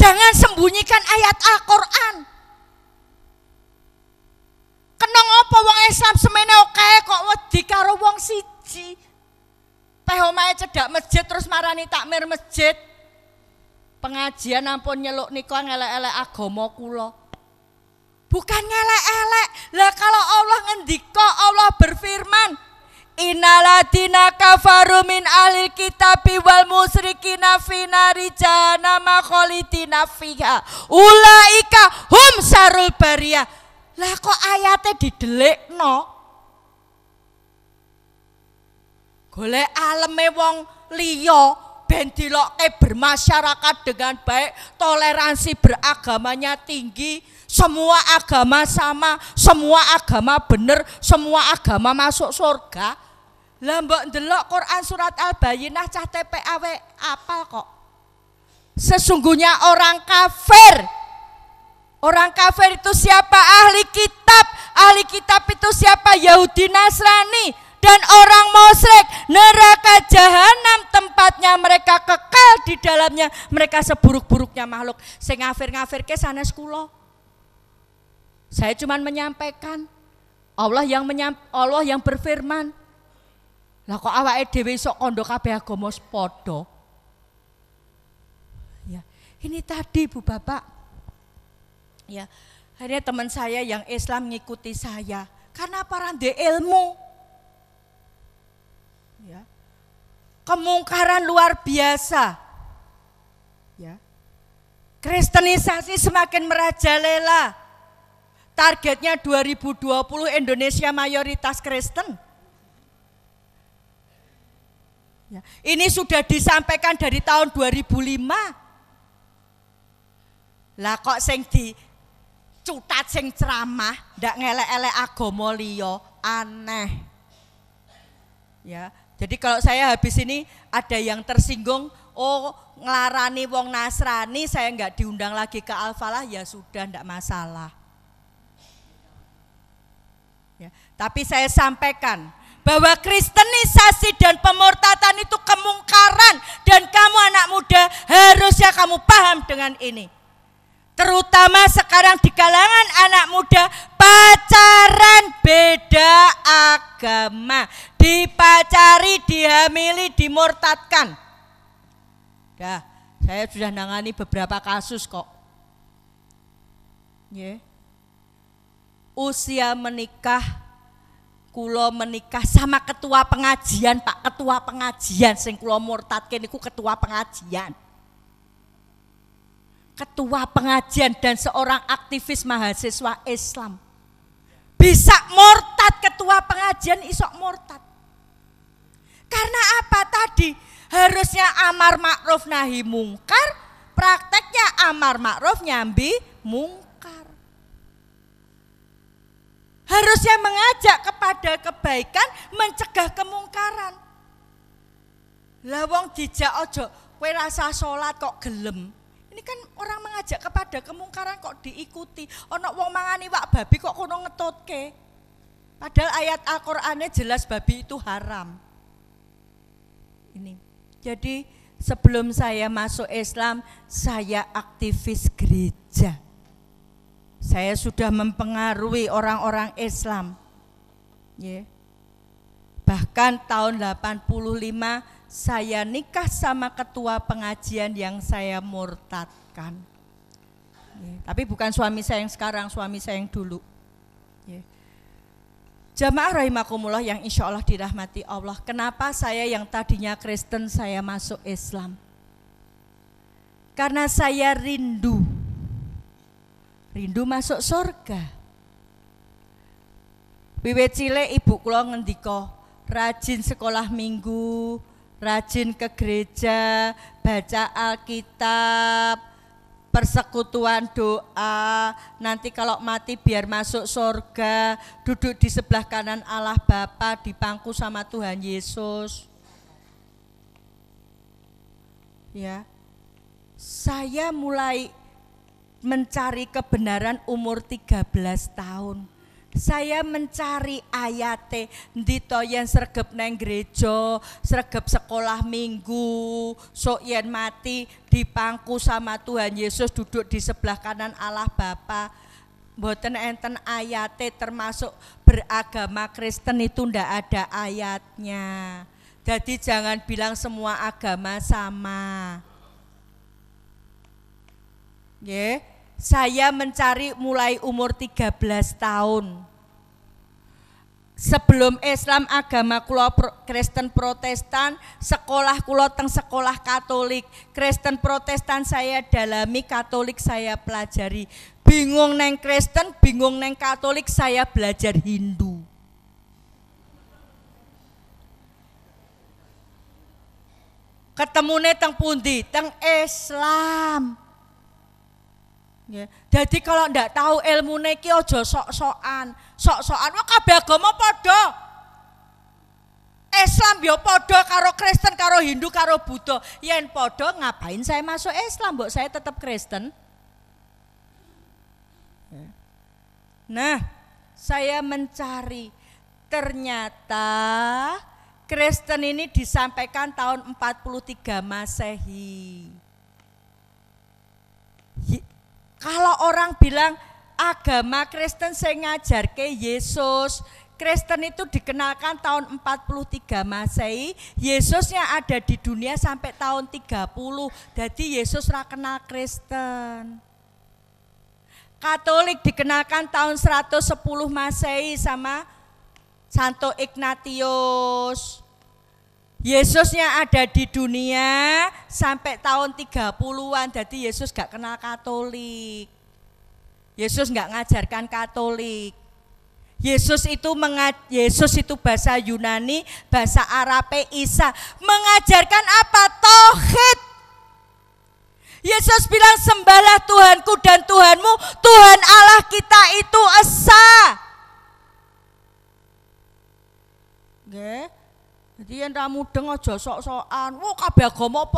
Jangan sembunyikan ayat Al-Qur'an. Kenang apa wong Islam semene oke kok wedi karo wong siji. Teh omahe cedak masjid terus marani takmir masjid. Pengajian ampun nyeluk nika ngelek-elek agama kula. Bukan ngelek-elek. Lah kalau Allah ngendika, Allah berfirman, Innaladina kafaru min ahlil kitabi wal musrikina fi nari jahannama fiha. Ulaika hum sarul bariyah. Lah kok ayate no? Golek aleme wong liya ben dilokke bermasyarakat dengan baik, toleransi beragamanya tinggi, semua agama sama, semua agama bener semua agama masuk surga. Lambok delok Quran surat Al-Bayyinah cah TPAW apal kok. Sesungguhnya orang kafir. Orang kafir itu siapa? Ahli kitab. Ahli kitab itu siapa? Yahudi Nasrani dan orang musyrik. Neraka jahanam tempatnya mereka kekal di dalamnya. Mereka seburuk-buruknya makhluk. Sing ngafir-ngafir ke sana sekolah. Saya cuma menyampaikan Allah yang menyampa, Allah yang berfirman, lah kok awake dhewe sok kondo kabeh agama padha? Ya, ini tadi Bu Bapak. Ya, akhirnya teman saya yang Islam ngikuti saya karena para ilmu. Ya. Kemungkaran luar biasa. Ya. Kristenisasi semakin merajalela. Targetnya 2020 Indonesia mayoritas Kristen Ya. Ini sudah disampaikan dari tahun 2005. Lah kok sing di cutat sing ceramah ndak ngelek-elek agama liya aneh. Ya. Jadi kalau saya habis ini ada yang tersinggung, oh ngelarani wong Nasrani saya nggak diundang lagi ke Alfalah. ya sudah ndak masalah. Ya, tapi saya sampaikan bahwa kristenisasi dan pemurtatan itu kemungkaran dan kamu anak muda harusnya kamu paham dengan ini. Terutama sekarang di kalangan anak muda pacaran beda agama, dipacari, dihamili, dimurtadkan. Dah, saya sudah nangani beberapa kasus kok. Yeah. Usia menikah Kulo menikah sama ketua pengajian, Pak. Ketua pengajian sing kulo kini niku ketua pengajian. Ketua pengajian dan seorang aktivis mahasiswa Islam. Bisa murtad ketua pengajian isok murtad. Karena apa tadi? Harusnya amar makrof nahi mungkar, prakteknya amar makrof nyambi mungkar harusnya mengajak kepada kebaikan, mencegah kemungkaran. Lawang dijak ojo, kue rasa sholat kok gelem. Ini kan orang mengajak kepada kemungkaran kok diikuti. Ono wong mangani wak babi kok kono ke. Padahal ayat Al-Qur'annya jelas babi itu haram. Ini. Jadi sebelum saya masuk Islam, saya aktivis gereja. Saya sudah mempengaruhi orang-orang Islam. Yeah. Bahkan tahun 85 saya nikah sama ketua pengajian yang saya murtadkan. Yeah. Tapi bukan suami saya yang sekarang, suami saya yang dulu. Yeah. Jamaah rahimakumullah yang insya Allah dirahmati Allah. Kenapa saya yang tadinya Kristen saya masuk Islam? Karena saya rindu rindu masuk surga. Wiwit cilik ibu kula ngendika, rajin sekolah minggu, rajin ke gereja, baca Alkitab, persekutuan doa, nanti kalau mati biar masuk surga, duduk di sebelah kanan Allah Bapa di pangku sama Tuhan Yesus. Ya. Saya mulai mencari kebenaran umur 13 tahun. Saya mencari ayate di yang sergap neng gerejo, sergap sekolah minggu, sok yen mati pangku sama Tuhan Yesus duduk di sebelah kanan Allah Bapa. Boten enten ayate termasuk beragama Kristen itu ndak ada ayatnya. Jadi jangan bilang semua agama sama. Nggih. Yeah saya mencari mulai umur 13 tahun. Sebelum Islam agama kula Kristen Protestan, sekolah kula teng sekolah Katolik. Kristen Protestan saya dalami, Katolik saya pelajari. Bingung neng Kristen, bingung neng Katolik saya belajar Hindu. Ketemune teng pundi? Teng Islam. Ya. Jadi kalau ndak tahu ilmu neki ojo sok-sokan, sok-sokan wah kabeh agama padha. Islam yo ya padha karo Kristen karo Hindu karo Buddha. Yen padha ngapain saya masuk Islam, mbok saya tetap Kristen? Nah, saya mencari ternyata Kristen ini disampaikan tahun 43 Masehi. Kalau orang bilang agama Kristen saya ngajar ke Yesus, Kristen itu dikenalkan tahun 43 Masehi, Yesusnya ada di dunia sampai tahun 30. Jadi Yesus ra kenal Kristen. Katolik dikenalkan tahun 110 Masehi sama Santo Ignatius. Yesusnya ada di dunia sampai tahun 30-an, jadi Yesus gak kenal Katolik. Yesus gak ngajarkan Katolik. Yesus itu mengaj Yesus itu bahasa Yunani, bahasa Arab. Isa mengajarkan apa? Tohid. Yesus bilang sembahlah Tuhanku dan Tuhanmu, Tuhan Allah kita itu esa. Nggih. Okay. Jadi yang ramu mudeng aja sok-sokan. Wah, kabeh agama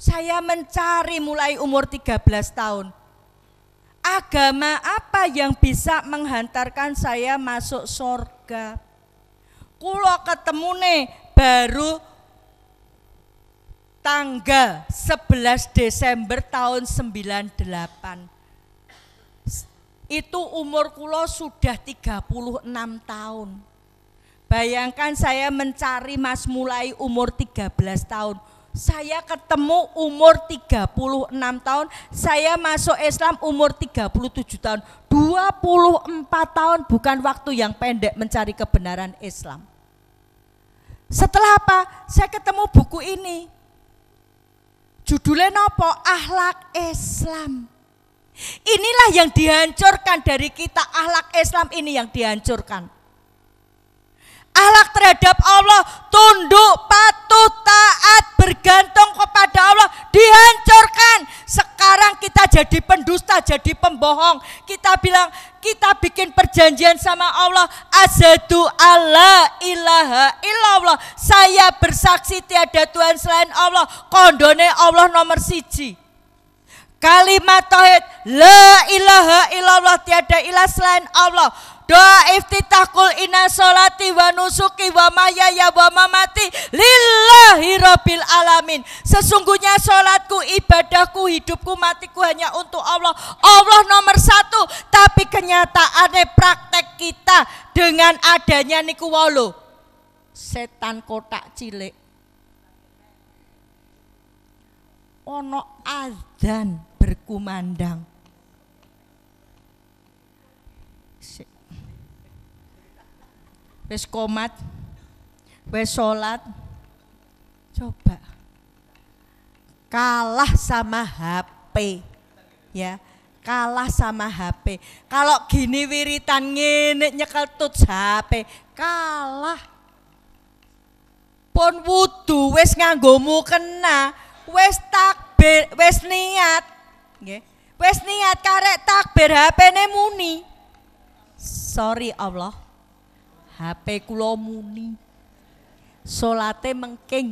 Saya mencari mulai umur 13 tahun. Agama apa yang bisa menghantarkan saya masuk surga? Kulo ketemu nih baru tanggal 11 Desember tahun 98. Itu umur kulo sudah 36 tahun. Bayangkan saya mencari Mas mulai umur 13 tahun. Saya ketemu umur 36 tahun, saya masuk Islam umur 37 tahun. 24 tahun bukan waktu yang pendek mencari kebenaran Islam. Setelah apa? Saya ketemu buku ini. Judulnya nopo? Ahlak Islam. Inilah yang dihancurkan dari kita, ahlak Islam ini yang dihancurkan. Akhlak terhadap Allah, tunduk, patuh, taat, bergantung kepada Allah, dihancurkan. Sekarang kita jadi pendusta, jadi pembohong. Kita bilang, kita bikin perjanjian sama Allah. Azadu Allah ilaha illallah. Saya bersaksi tiada Tuhan selain Allah. Kondone Allah nomor siji kalimat tauhid la ilaha illallah tiada ilah selain Allah Doa iftitah kul inna solati wa nusuki wa mahyaya wa mamati lillahi rabbil alamin. Sesungguhnya solatku, ibadahku, hidupku, matiku hanya untuk Allah. Allah nomor satu. Tapi kenyataannya praktek kita dengan adanya niku wolo. Setan kotak cilik. Ono azan berkumandang Wes komat wes sholat coba kalah sama HP ya kalah sama HP kalau gini wiritan ngene nyekel tut HP kalah Pon wudu wes nganggomu kena wes takbir wes niat wes niat karek takbir HP-ne muni Sorry Allah. HP kula muni. Salate mengke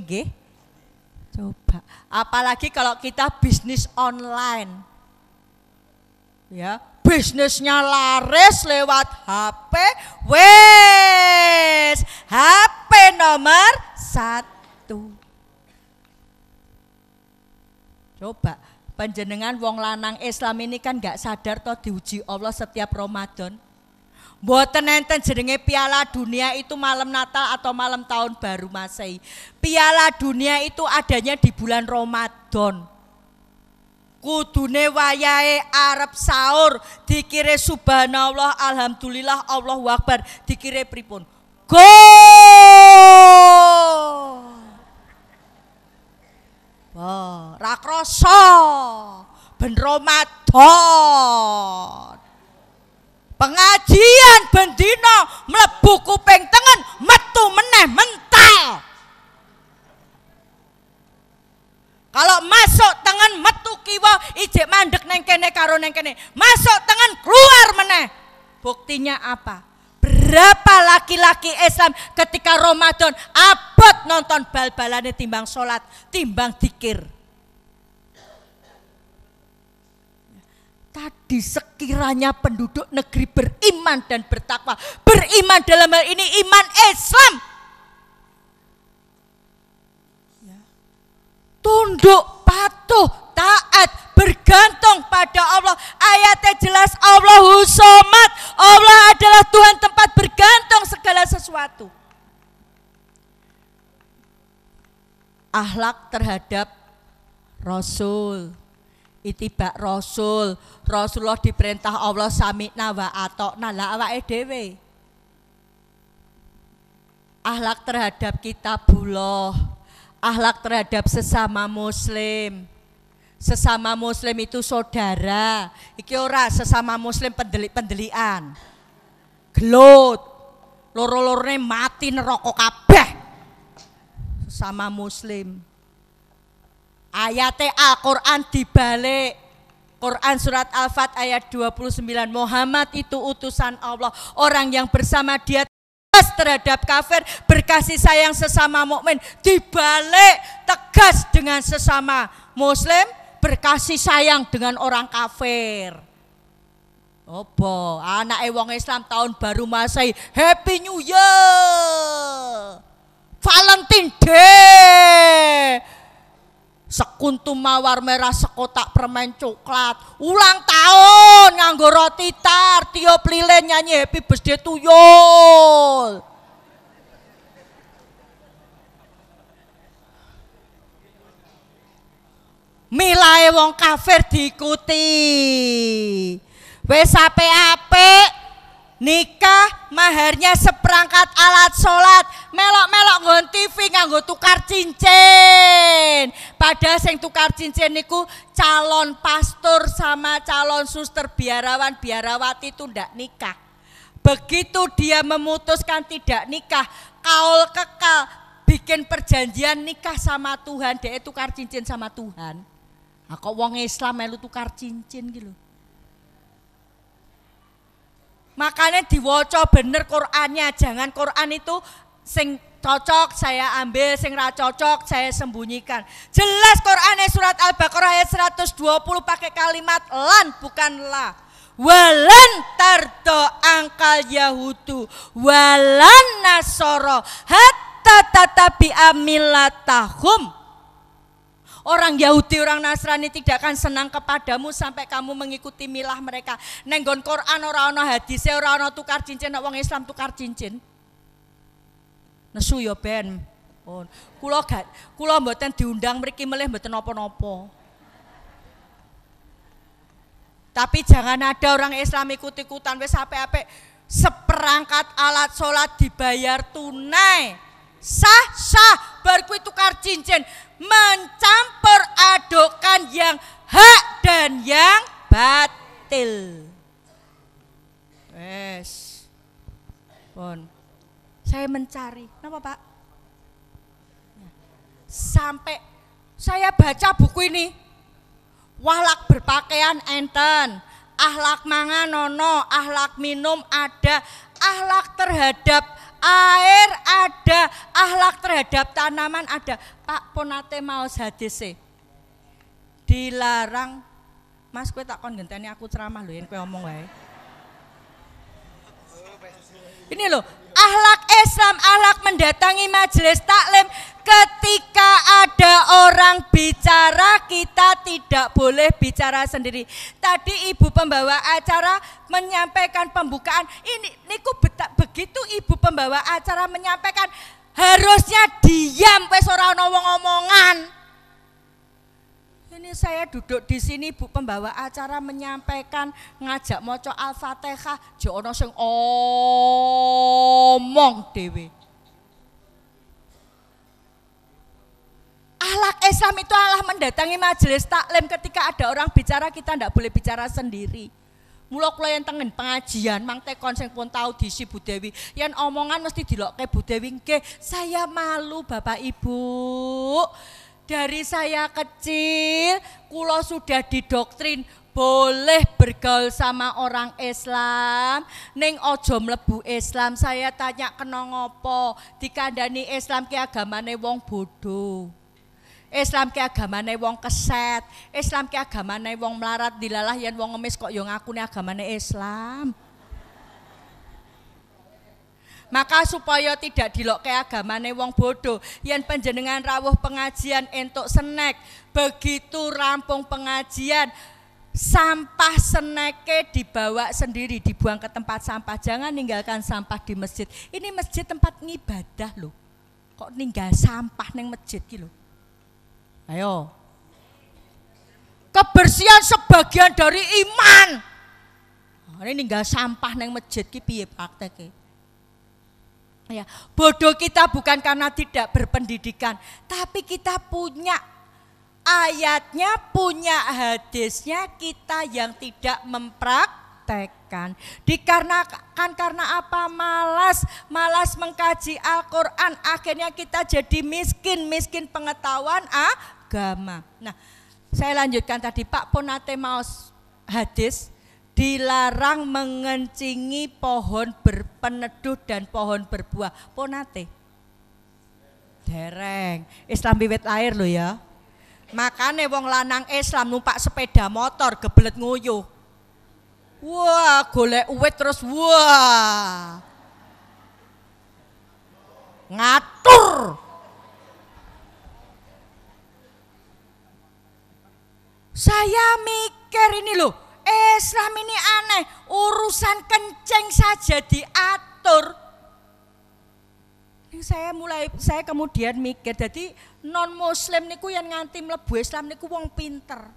Coba. Apalagi kalau kita bisnis online. Ya, bisnisnya laris lewat HP. Wes, HP nomor satu. Coba, penjenengan wong lanang Islam ini kan nggak sadar toh diuji Allah setiap Ramadan. Boten enten jenenge Piala Dunia itu malam Natal atau malam tahun baru Masehi. Piala Dunia itu adanya di bulan Ramadan. Kudune wayahe Arab sahur dikire subhanallah alhamdulillah Allah wakbar dikire pripun. Go! Wah, wow, ra krasa ben Ramadan pengajian bendino mlebu kuping tengen metu meneh mental kalau masuk tangan metu kiwa ijek mandek neng kene karo neng kene masuk tangan keluar meneh buktinya apa berapa laki-laki Islam ketika Ramadan abot nonton bal-balane timbang sholat timbang dikir tadi sekiranya penduduk negeri beriman dan bertakwa. Beriman dalam hal ini iman Islam. Ya. Tunduk, patuh, taat, bergantung pada Allah. Ayatnya jelas Allahu somat. Allah adalah Tuhan tempat bergantung segala sesuatu. Ahlak terhadap Rasul itibak rasul Rasulullah diperintah Allah sami'na wa atau nala awake dhewe ahlak terhadap kita buloh, ahlak terhadap sesama muslim sesama muslim itu saudara iki ora sesama muslim pendelik pendelian gelut loro-lorone mati neraka kabeh sesama muslim ayat Al-Quran dibalik. Quran surat Al-Fat ayat 29 Muhammad itu utusan Allah orang yang bersama dia tegas terhadap kafir berkasih sayang sesama mukmin dibalik tegas dengan sesama muslim berkasih sayang dengan orang kafir Opo, anak ewang Islam tahun baru masai Happy New Year. Valentine Day sekuntum mawar merah sekotak permen coklat ulang tahun nganggo roti tar tiup lilin nyanyi happy birthday tuyul milai wong kafir diikuti wis apik nikah maharnya seperangkat alat sholat melok-melok nggon TV nganggo tukar cincin pada sing tukar cincin niku calon pastor sama calon suster biarawan biarawati itu ndak nikah begitu dia memutuskan tidak nikah kaul kekal bikin perjanjian nikah sama Tuhan dia tukar cincin sama Tuhan nah, wong Islam melu tukar cincin gitu Makanya diwoco bener Qurannya, jangan Quran itu sing cocok saya ambil, sing ra cocok saya sembunyikan. Jelas Qurannya surat Al-Baqarah ayat 120 pakai kalimat lan bukan la. Walan tardo angkal Yahudu, walan nasoro, hatta tatabi amilatahum. Orang Yahudi, orang Nasrani tidak akan senang kepadamu sampai kamu mengikuti milah mereka. Nenggon Quran orang ana hadis, ora ana tukar cincin, nek wong Islam tukar cincin. Nesu ya ben. Oh, kula gak kula mboten diundang mriki melih mboten napa-napa. Tapi jangan ada orang Islam ikut-ikutan wis apik-apik seperangkat alat sholat dibayar tunai sah-sah berkuit tukar cincin mencampur adukan yang hak dan yang batil. Wes. bon Saya mencari, kenapa Pak? Sampai saya baca buku ini. Walak berpakaian enten, ahlak mangan nono, ahlak minum ada, ahlak terhadap air ada, ahlak terhadap tanaman ada. Pak ponate mau HDC Dilarang Mas kue tak kon genteni aku ceramah loh yang kue omong wae. Ini loh, ahlak Islam, ahlak mendatangi majelis taklim ketika ada orang bicara kita tidak boleh bicara sendiri. Tadi ibu pembawa acara menyampaikan pembukaan ini niku begitu ibu pembawa acara menyampaikan harusnya diam wes ora ngomong wong omongan ini saya duduk di sini Bu pembawa acara menyampaikan ngajak moco Al-Fatihah, jo sing omong Dewi. Ahlak Islam itu Allah mendatangi majelis taklim ketika ada orang bicara kita tidak boleh bicara sendiri. Mulok loyang yang tengen pengajian, mang tekon sing pun tahu di si Bu Dewi. Yang omongan mesti dilok ke Bu Dewi saya malu Bapak Ibu. Dari saya kecil, kulo sudah didoktrin boleh bergaul sama orang Islam neng ojo mlebu Islam saya tanya kena ngopo dikandani Islam ke agamane wong bodoh Islam ke agamane wong keset Islam ke agamane wong melarat dilalah yen wong ngemis kok yo ngakune agamane Islam maka supaya tidak dilokke agamane wong bodoh, yang panjenengan rawuh pengajian entuk senek, begitu rampung pengajian sampah seneke dibawa sendiri dibuang ke tempat sampah jangan ninggalkan sampah di masjid ini masjid tempat ngibadah loh kok ninggal sampah neng masjid ki lo ayo kebersihan sebagian dari iman ini ninggal sampah neng masjid ki piye prakteknya Ya, bodoh kita bukan karena tidak berpendidikan, tapi kita punya ayatnya, punya hadisnya, kita yang tidak mempraktekkan. Dikarenakan karena apa? Malas, malas mengkaji Al-Qur'an, akhirnya kita jadi miskin, miskin pengetahuan agama. Nah, saya lanjutkan tadi Pak Ponate mau hadis dilarang mengencingi pohon berpeneduh dan pohon berbuah. Ponate. Dereng. Islam wiwit air lo ya. Makane wong lanang Islam numpak sepeda motor gebelet nguyuh. Wah, golek uwit terus wah. Ngatur. Saya mikir ini loh, Islam eh, ini aneh, urusan kenceng saja diatur. saya mulai saya kemudian mikir, jadi non muslim niku yang nganti mlebu Islam niku wong pinter.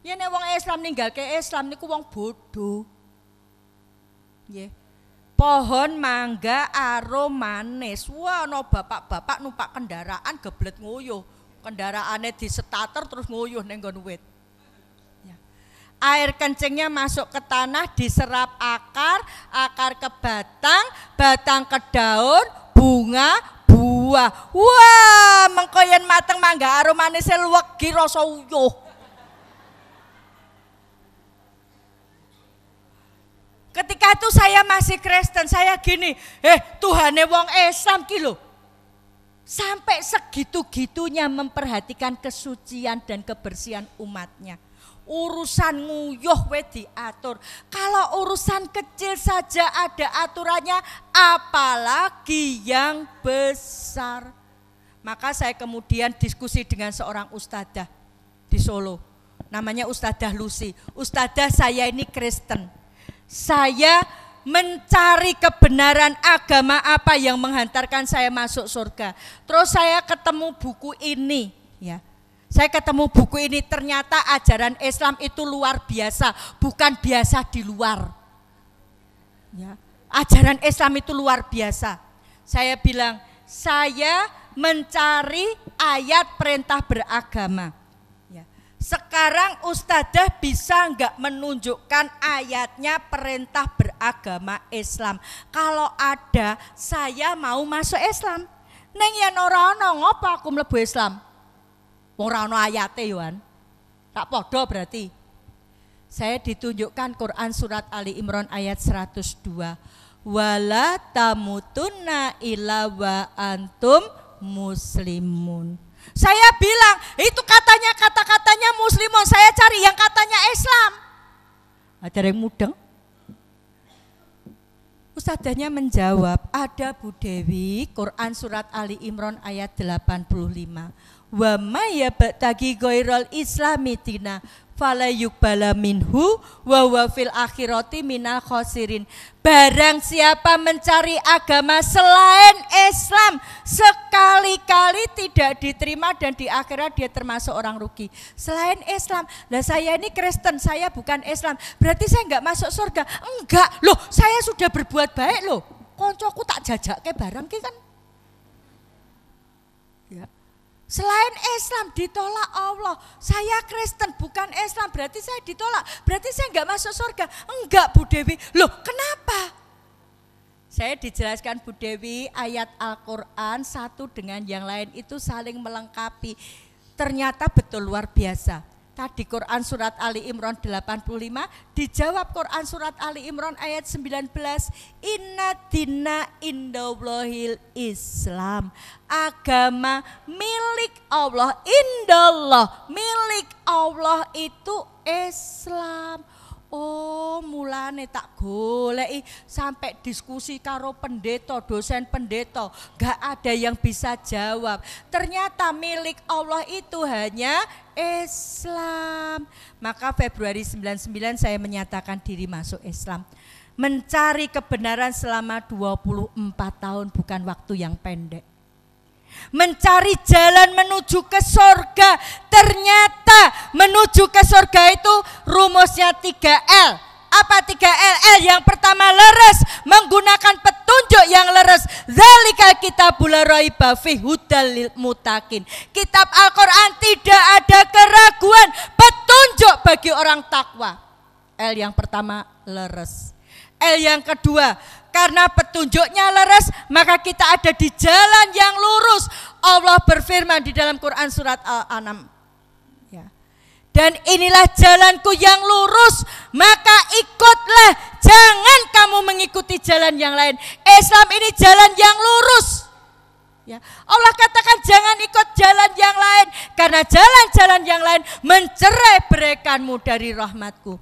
Ya nek wong Islam ninggal ke Islam niku wong bodoh. Ya, Pohon mangga aroma manis. Wah, no bapak-bapak numpak kendaraan geblet nguyuh. Kendaraannya di starter terus nguyuh neng gon air kencingnya masuk ke tanah, diserap akar, akar ke batang, batang ke daun, bunga, buah. Wah, mengkoyen mateng mangga aromanisnya luwegi rasa uyuh. Ketika itu saya masih Kristen, saya gini, eh Tuhane wong Islam ki lho. Sampai segitu-gitunya memperhatikan kesucian dan kebersihan umatnya urusan nguyuh we diatur. Kalau urusan kecil saja ada aturannya, apalagi yang besar. Maka saya kemudian diskusi dengan seorang ustadzah di Solo. Namanya Ustadzah Lucy. Ustadzah saya ini Kristen. Saya mencari kebenaran agama apa yang menghantarkan saya masuk surga. Terus saya ketemu buku ini, ya. Saya ketemu buku ini ternyata ajaran Islam itu luar biasa, bukan biasa di luar. Ya, ajaran Islam itu luar biasa. Saya bilang, saya mencari ayat perintah beragama. Ya. Sekarang ustadzah bisa enggak menunjukkan ayatnya perintah beragama Islam. Kalau ada, saya mau masuk Islam. Neng ya Norono, ngopo aku mlebu Islam? Ora ana ayate Tak podo berarti. Saya ditunjukkan Quran surat Ali Imran ayat 102. Wala tamutunna illa wa antum muslimun. Saya bilang, itu katanya kata-katanya muslimun, saya cari yang katanya Islam. Ada yang mudeng. Ustadzahnya menjawab, ada Bu Dewi, Quran Surat Ali Imran ayat 85 wa maya bagi goirol islamitina fala yukbala minhu wa wa fil akhirati minal khosirin barang siapa mencari agama selain Islam sekali-kali tidak diterima dan di akhirat dia termasuk orang rugi selain Islam lah saya ini Kristen saya bukan Islam berarti saya enggak masuk surga enggak loh saya sudah berbuat baik loh koncoku tak jajak ke barang kan Selain Islam ditolak Allah, saya Kristen bukan Islam berarti saya ditolak, berarti saya nggak masuk surga. Enggak Bu Dewi, loh kenapa? Saya dijelaskan Bu Dewi ayat Al-Quran satu dengan yang lain itu saling melengkapi. Ternyata betul luar biasa. Tadi Quran surat Ali Imran 85 dijawab Quran surat Ali Imran ayat 19 Inna dina indallahil Islam agama milik Allah indallah milik Allah itu Islam Oh, mulane tak goleki sampai diskusi karo pendeta, dosen pendeta, gak ada yang bisa jawab. Ternyata milik Allah itu hanya Islam. Maka Februari 99 saya menyatakan diri masuk Islam. Mencari kebenaran selama 24 tahun bukan waktu yang pendek mencari jalan menuju ke sorga. Ternyata menuju ke sorga itu rumusnya 3L. Apa 3L? L yang pertama leres, menggunakan petunjuk yang leres. Zalika kitab bularoi fi mutakin. Kitab Al-Qur'an tidak ada keraguan, petunjuk bagi orang takwa. L yang pertama leres. L yang kedua karena petunjuknya leres, maka kita ada di jalan yang lurus. Allah berfirman di dalam Quran surat Al-An'am. Ya. Dan inilah jalanku yang lurus, maka ikutlah. Jangan kamu mengikuti jalan yang lain. Islam ini jalan yang lurus. Ya. Allah katakan jangan ikut jalan yang lain karena jalan-jalan yang lain mencerai berikanmu dari rahmatku.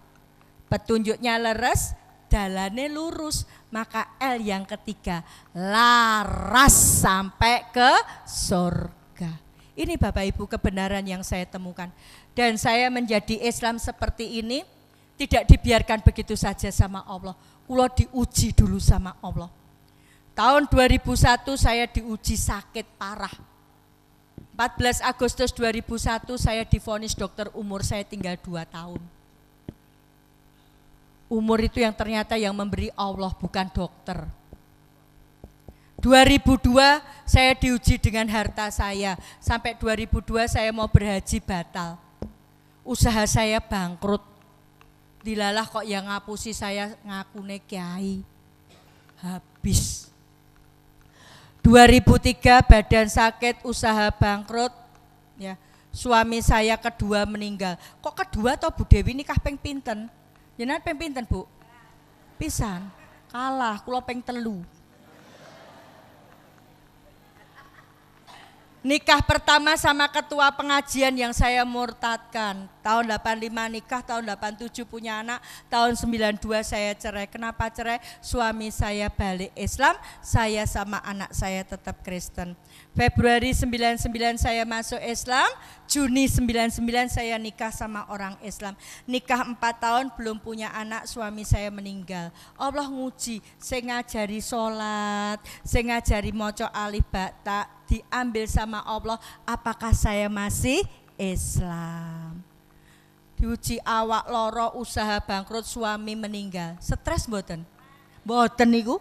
Petunjuknya leres, jalannya lurus. Maka L yang ketiga laras sampai ke surga. Ini Bapak Ibu kebenaran yang saya temukan. Dan saya menjadi Islam seperti ini tidak dibiarkan begitu saja sama Allah. Kulo diuji dulu sama Allah. Tahun 2001 saya diuji sakit parah. 14 Agustus 2001 saya difonis dokter umur saya tinggal 2 tahun Umur itu yang ternyata yang memberi Allah bukan dokter. 2002 saya diuji dengan harta saya. Sampai 2002 saya mau berhaji batal. Usaha saya bangkrut. Dilalah kok yang ngapusi saya ngaku kiai. Habis. 2003 badan sakit, usaha bangkrut. Ya, suami saya kedua meninggal. Kok kedua atau Bu Dewi nikah pengpinten. pinten? Jenengan ping pinten, Bu? Pisan. Kalah, kula ping telu. Nikah pertama sama ketua pengajian yang saya murtadkan. Tahun 85 nikah, tahun 87 punya anak, tahun 92 saya cerai. Kenapa cerai? Suami saya balik Islam, saya sama anak saya tetap Kristen. Februari 99 saya masuk Islam, Juni 99 saya nikah sama orang Islam. Nikah 4 tahun belum punya anak, suami saya meninggal. Allah nguji, saya ngajari sholat, saya ngajari moco alif bata, diambil sama Allah, apakah saya masih Islam? Diuji awak loro usaha bangkrut suami meninggal. Stres boten? Boten niku?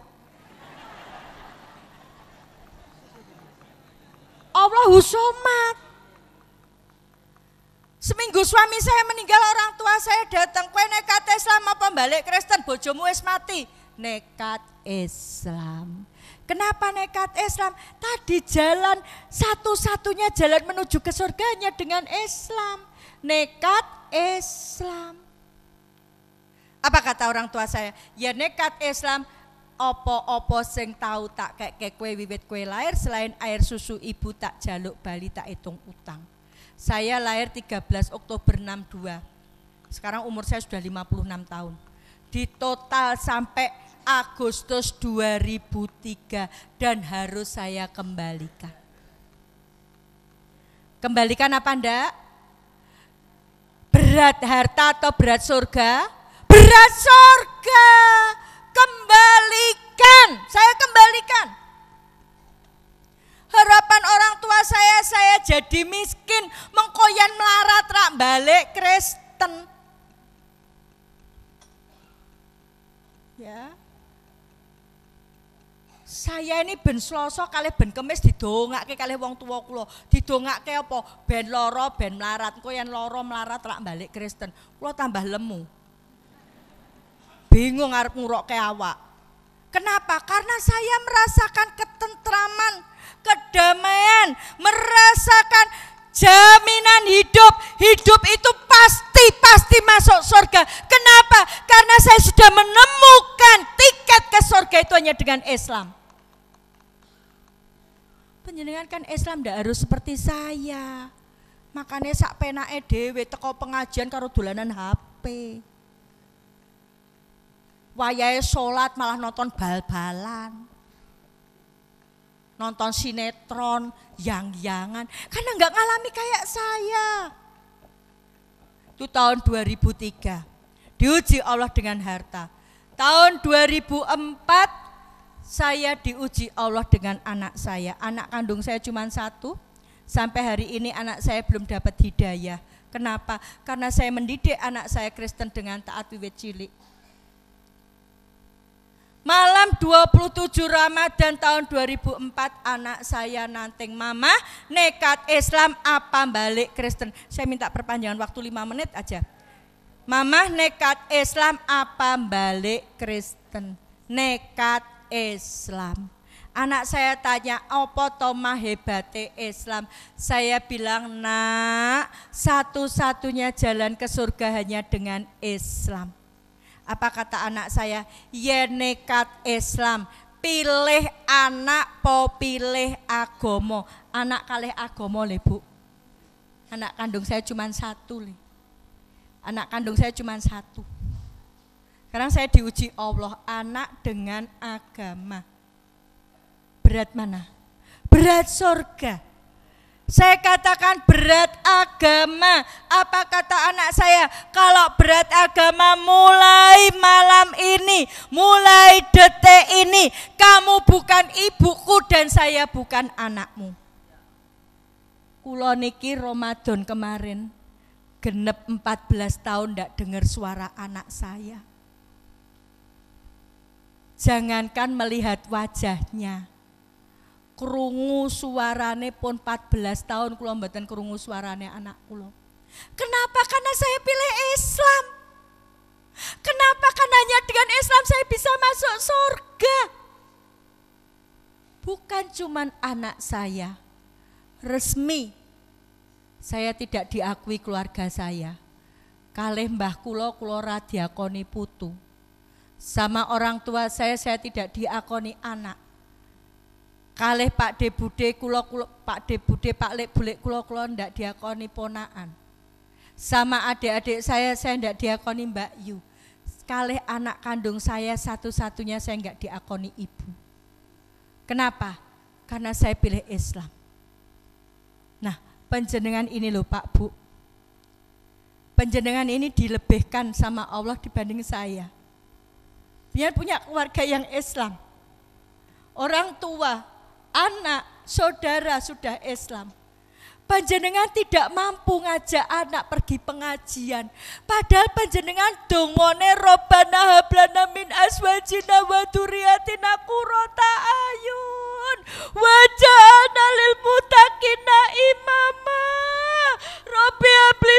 Allah husomat. Seminggu suami saya meninggal orang tua saya datang kue nekat Islam apa balik Kristen bojomu wis mati. Nekat Islam. Kenapa nekat Islam? Tadi jalan satu-satunya jalan menuju ke surganya dengan Islam. Nekat Islam. Apa kata orang tua saya? Ya nekat Islam opo-opo sing tahu tak kayak kue wiwit kue lahir selain air susu ibu tak jaluk bali tak hitung utang. Saya lahir 13 Oktober 62. Sekarang umur saya sudah 56 tahun. Di total sampai Agustus 2003 dan harus saya kembalikan. Kembalikan apa ndak? Berat harta atau berat surga? Berat surga. Kembalikan. Saya kembalikan harapan orang tua saya, saya jadi miskin, mengkoyan melarat rak balik Kristen. Ya. Saya ini ben sloso kali ben kemis didongake kali wong tua kula. Didongake apa? Ben loro, ben melarat. Koyan loro melarat rak balik Kristen. Kula tambah lemu. Bingung arep ke awak. Kenapa? Karena saya merasakan ketentraman kedamaian, merasakan jaminan hidup. Hidup itu pasti, pasti masuk surga. Kenapa? Karena saya sudah menemukan tiket ke surga itu hanya dengan Islam. Penyelidikan kan Islam tidak harus seperti saya. Makanya sak pena edw, teko pengajian karo dolanan HP. Wayai sholat malah nonton bal-balan nonton sinetron, yang-yangan. Karena nggak ngalami kayak saya. Itu tahun 2003. Diuji Allah dengan harta. Tahun 2004 saya diuji Allah dengan anak saya. Anak kandung saya cuma satu. Sampai hari ini anak saya belum dapat hidayah. Kenapa? Karena saya mendidik anak saya Kristen dengan taat wiwit cilik Malam 27 Ramadan tahun 2004 anak saya nanting mama nekat Islam apa balik Kristen. Saya minta perpanjangan waktu lima menit aja. Mama nekat Islam apa balik Kristen. Nekat Islam. Anak saya tanya, apa Toma hebate Islam? Saya bilang, nak, satu-satunya jalan ke surga hanya dengan Islam. Apa kata anak saya? yernekat Islam. Pilih anak po pilih agomo. Anak kalih agomo le bu. Anak kandung saya cuma satu le. Anak kandung saya cuma satu. Sekarang saya diuji Allah anak dengan agama. Berat mana? Berat surga saya katakan berat agama. Apa kata anak saya? Kalau berat agama mulai malam ini, mulai detik ini, kamu bukan ibuku dan saya bukan anakmu. Kulo niki Ramadan kemarin genep 14 tahun tidak dengar suara anak saya. Jangankan melihat wajahnya, krungu suarane pun 14 tahun kula mboten krungu suarane anak kula. Kenapa? Karena saya pilih Islam. Kenapa? Karena hanya dengan Islam saya bisa masuk surga. Bukan cuman anak saya. Resmi saya tidak diakui keluarga saya. Kalih mbah kula kula radiakoni putu. Sama orang tua saya saya tidak diakoni anak kalih Pak De Bude kula kula Pak De Bude Pak Lek Bulek kula kula ndak diakoni ponaan. Sama adik-adik saya saya ndak diakoni Mbak Yu. Kalih anak kandung saya satu-satunya saya nggak diakoni ibu. Kenapa? Karena saya pilih Islam. Nah, penjenengan ini loh Pak Bu. Penjenengan ini dilebihkan sama Allah dibanding saya. biar punya keluarga yang Islam. Orang tua anak saudara sudah Islam. Panjenengan tidak mampu ngajak anak pergi pengajian. Padahal panjenengan dongone robana hablana min aswajina wa duriatina kurota ayun. wajah analil mutakina imama. Robi abli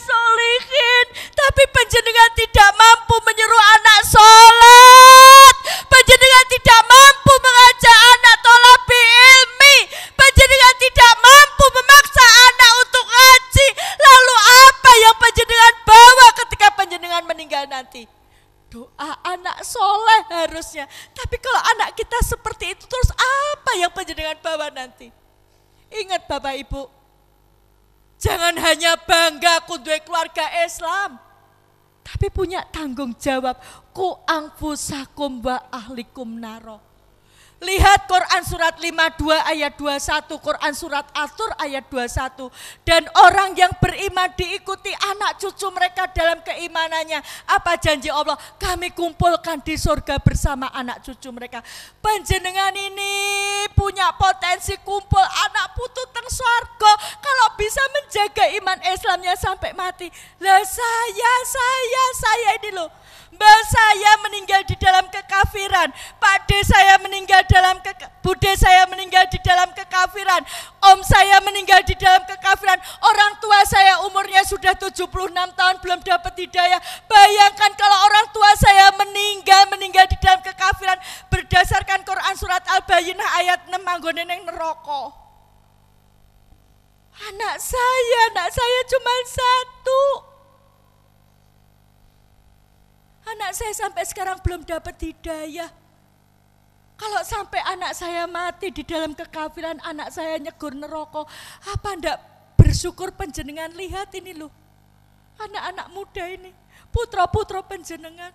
solihin. Tapi panjenengan tidak mampu menyuruh anak sholat. Panjenengan tidak mampu nanti. Doa anak soleh harusnya. Tapi kalau anak kita seperti itu terus apa yang penjenengan bawa nanti? Ingat Bapak Ibu, jangan hanya bangga aku duit keluarga Islam. Tapi punya tanggung jawab. Ku angfusakum wa ahlikum naro. Lihat Quran surat 52 ayat 21, Quran surat Atur ayat 21. Dan orang yang beriman diikuti anak cucu mereka dalam keimanannya. Apa janji Allah? Kami kumpulkan di surga bersama anak cucu mereka. Panjenengan ini punya potensi kumpul anak putu teng surga. Kalau bisa menjaga iman Islamnya sampai mati. Lah saya, saya, saya ini loh Mbak saya meninggal di dalam kekafiran, Pak saya meninggal dalam ke Bude saya meninggal di dalam kekafiran, Om saya meninggal di dalam kekafiran, orang tua saya umurnya sudah 76 tahun belum dapat hidayah. Bayangkan kalau orang tua saya meninggal meninggal di dalam kekafiran berdasarkan Quran surat Al-Baqarah ayat 6 manggone ning neraka. Anak saya, anak saya cuma satu. Anak saya sampai sekarang belum dapat hidayah. Kalau sampai anak saya mati di dalam kekafiran, anak saya nyegur nerokok, apa ndak bersyukur penjenengan lihat ini loh. Anak-anak muda ini, putra-putra penjenengan.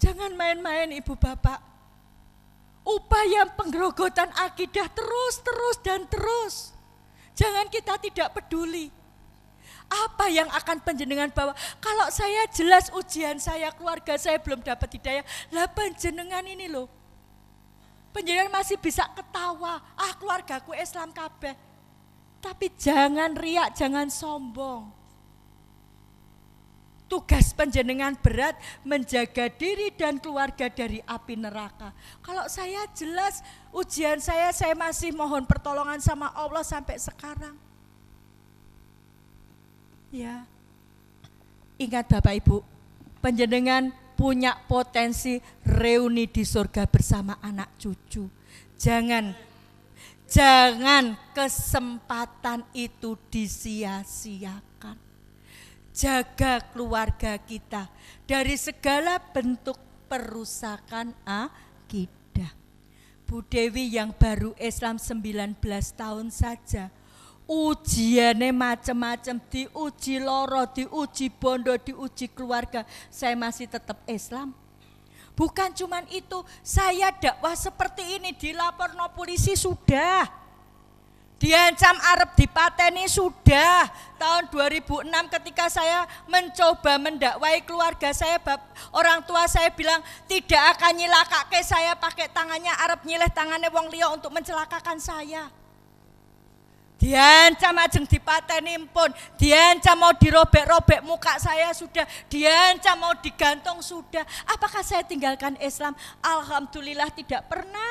Jangan main-main ibu bapak. Upaya penggerogotan akidah terus, terus, dan terus. Jangan kita tidak peduli apa yang akan penjenengan bawa? Kalau saya jelas ujian saya, keluarga saya belum dapat hidayah, lah penjenengan ini loh. Penjenengan masih bisa ketawa, ah keluargaku Islam kabeh. Tapi jangan riak, jangan sombong. Tugas penjenengan berat menjaga diri dan keluarga dari api neraka. Kalau saya jelas ujian saya, saya masih mohon pertolongan sama Allah sampai sekarang Ya. Ingat Bapak Ibu, penjenengan punya potensi reuni di surga bersama anak cucu. Jangan jangan kesempatan itu disia-siakan. Jaga keluarga kita dari segala bentuk perusakan akidah. Bu Dewi yang baru Islam 19 tahun saja ujiannya macam-macam diuji loro diuji bondo diuji keluarga saya masih tetap Islam bukan cuman itu saya dakwah seperti ini dilapor no polisi sudah diancam Arab dipateni sudah tahun 2006 ketika saya mencoba mendakwai keluarga saya bab, orang tua saya bilang tidak akan nyilakake saya pakai tangannya Arab nyileh tangannya wong liya untuk mencelakakan saya Diancam ajeng dipateni pun, diancam mau dirobek-robek muka saya sudah, diancam mau digantung sudah. Apakah saya tinggalkan Islam? Alhamdulillah tidak pernah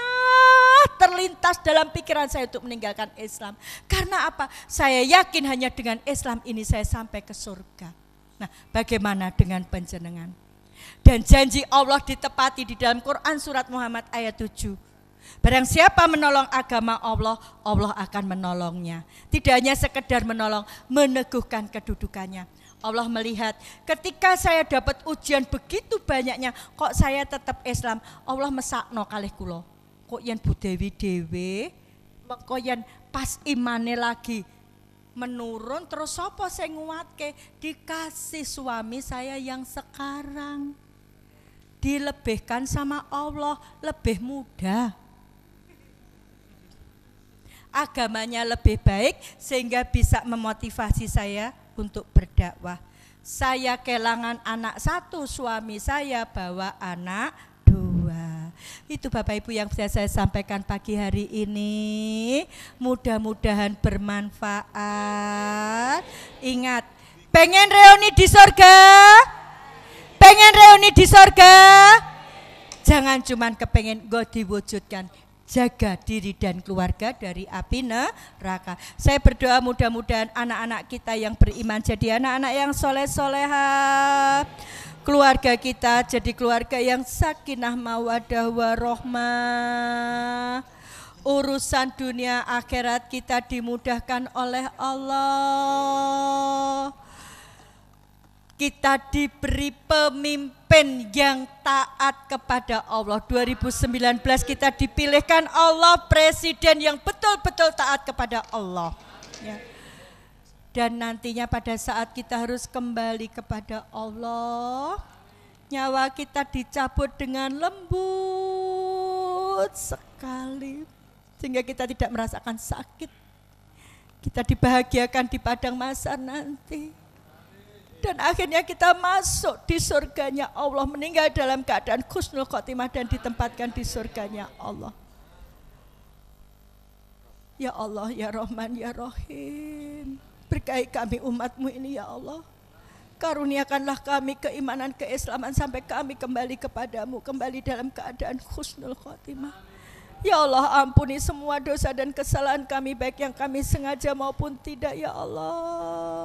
terlintas dalam pikiran saya untuk meninggalkan Islam. Karena apa? Saya yakin hanya dengan Islam ini saya sampai ke surga. Nah, bagaimana dengan penjenengan? Dan janji Allah ditepati di dalam Quran surat Muhammad ayat 7 Barang siapa menolong agama Allah, Allah akan menolongnya. Tidak hanya sekedar menolong, meneguhkan kedudukannya. Allah melihat ketika saya dapat ujian begitu banyaknya, kok saya tetap Islam. Allah mesakno kalih kulo. Kok yang budewi Dewi mengko yang pas imane lagi menurun terus saya nguat nguatke dikasih suami saya yang sekarang dilebihkan sama Allah lebih mudah agamanya lebih baik sehingga bisa memotivasi saya untuk berdakwah. Saya kelangan anak satu, suami saya bawa anak dua. Itu Bapak Ibu yang bisa saya sampaikan pagi hari ini. Mudah-mudahan bermanfaat. Ingat, pengen reuni di sorga? Pengen reuni di sorga? Jangan cuman kepengen gue diwujudkan, jaga diri dan keluarga dari api neraka. Saya berdoa mudah-mudahan anak-anak kita yang beriman jadi anak-anak yang soleh-soleha. Keluarga kita jadi keluarga yang sakinah mawadah warohmah. Urusan dunia akhirat kita dimudahkan oleh Allah. Kita diberi pemimpin pemimpin yang taat kepada Allah. 2019 kita dipilihkan Allah presiden yang betul-betul taat kepada Allah. Ya. Dan nantinya pada saat kita harus kembali kepada Allah, nyawa kita dicabut dengan lembut sekali sehingga kita tidak merasakan sakit. Kita dibahagiakan di padang masa nanti dan akhirnya kita masuk di surganya Allah. Meninggal dalam keadaan khusnul khotimah dan ditempatkan di surganya Allah. Ya Allah, Ya Rahman, Ya Rahim. berkahi kami umatmu ini ya Allah. Karuniakanlah kami keimanan, keislaman sampai kami kembali kepadamu. Kembali dalam keadaan khusnul khotimah. Ya Allah ampuni semua dosa dan kesalahan kami baik yang kami sengaja maupun tidak ya Allah.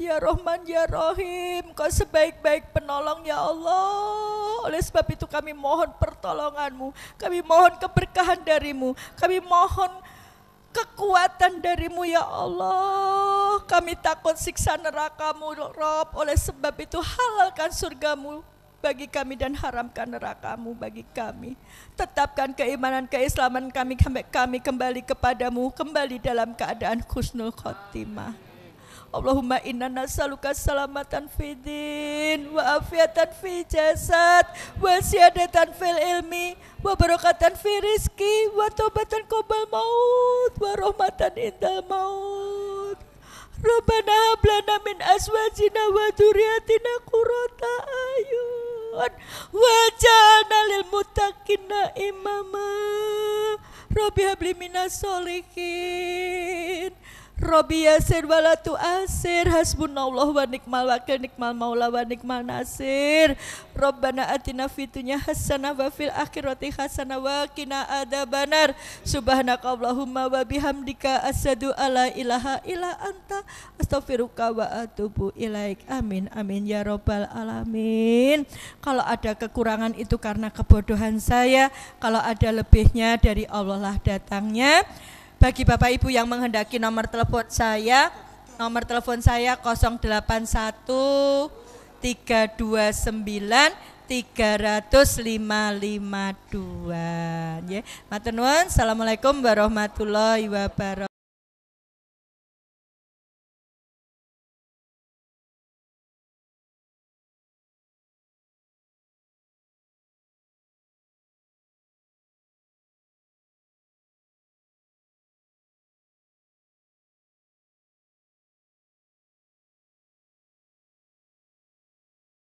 Ya Rahman, Ya Rahim, Kau sebaik-baik penolong ya Allah. Oleh sebab itu kami mohon pertolonganmu, kami mohon keberkahan darimu, kami mohon kekuatan darimu ya Allah. Kami takut siksa nerakamu Rob, oleh sebab itu halalkan surgamu bagi kami dan haramkan nerakamu bagi kami. Tetapkan keimanan, keislaman kami, kami kembali kepadamu, kembali dalam keadaan khusnul khotimah. Allahumma inna nas'aluka salamatan fidin wa afiatan fi jasad wa siadatan fil ilmi wa barakatan fi rizki wa tobatan qabal maut wa rahmatan indal maut Rabbana hablana min aswajina wa duriatina qurrata ayun jana lil mutakina imama Rabbi habli minas Robi yasir walatu asir hasbunallah wa nikmal wakil nikmal maula wa nikmal nasir Rabbana atina fitunya hasanah wa fil akhirati hasanah wa kina adabanar subhanaka Allahumma wa bihamdika asadu ala ilaha ila anta astaghfiruka wa atubu ilaik amin amin ya robbal alamin kalau ada kekurangan itu karena kebodohan saya kalau ada lebihnya dari Allah lah datangnya bagi Bapak Ibu yang menghendaki nomor telepon saya, nomor telepon saya 081 329 3552. ya, Matur nuwun. Assalamualaikum warahmatullahi wabarakatuh.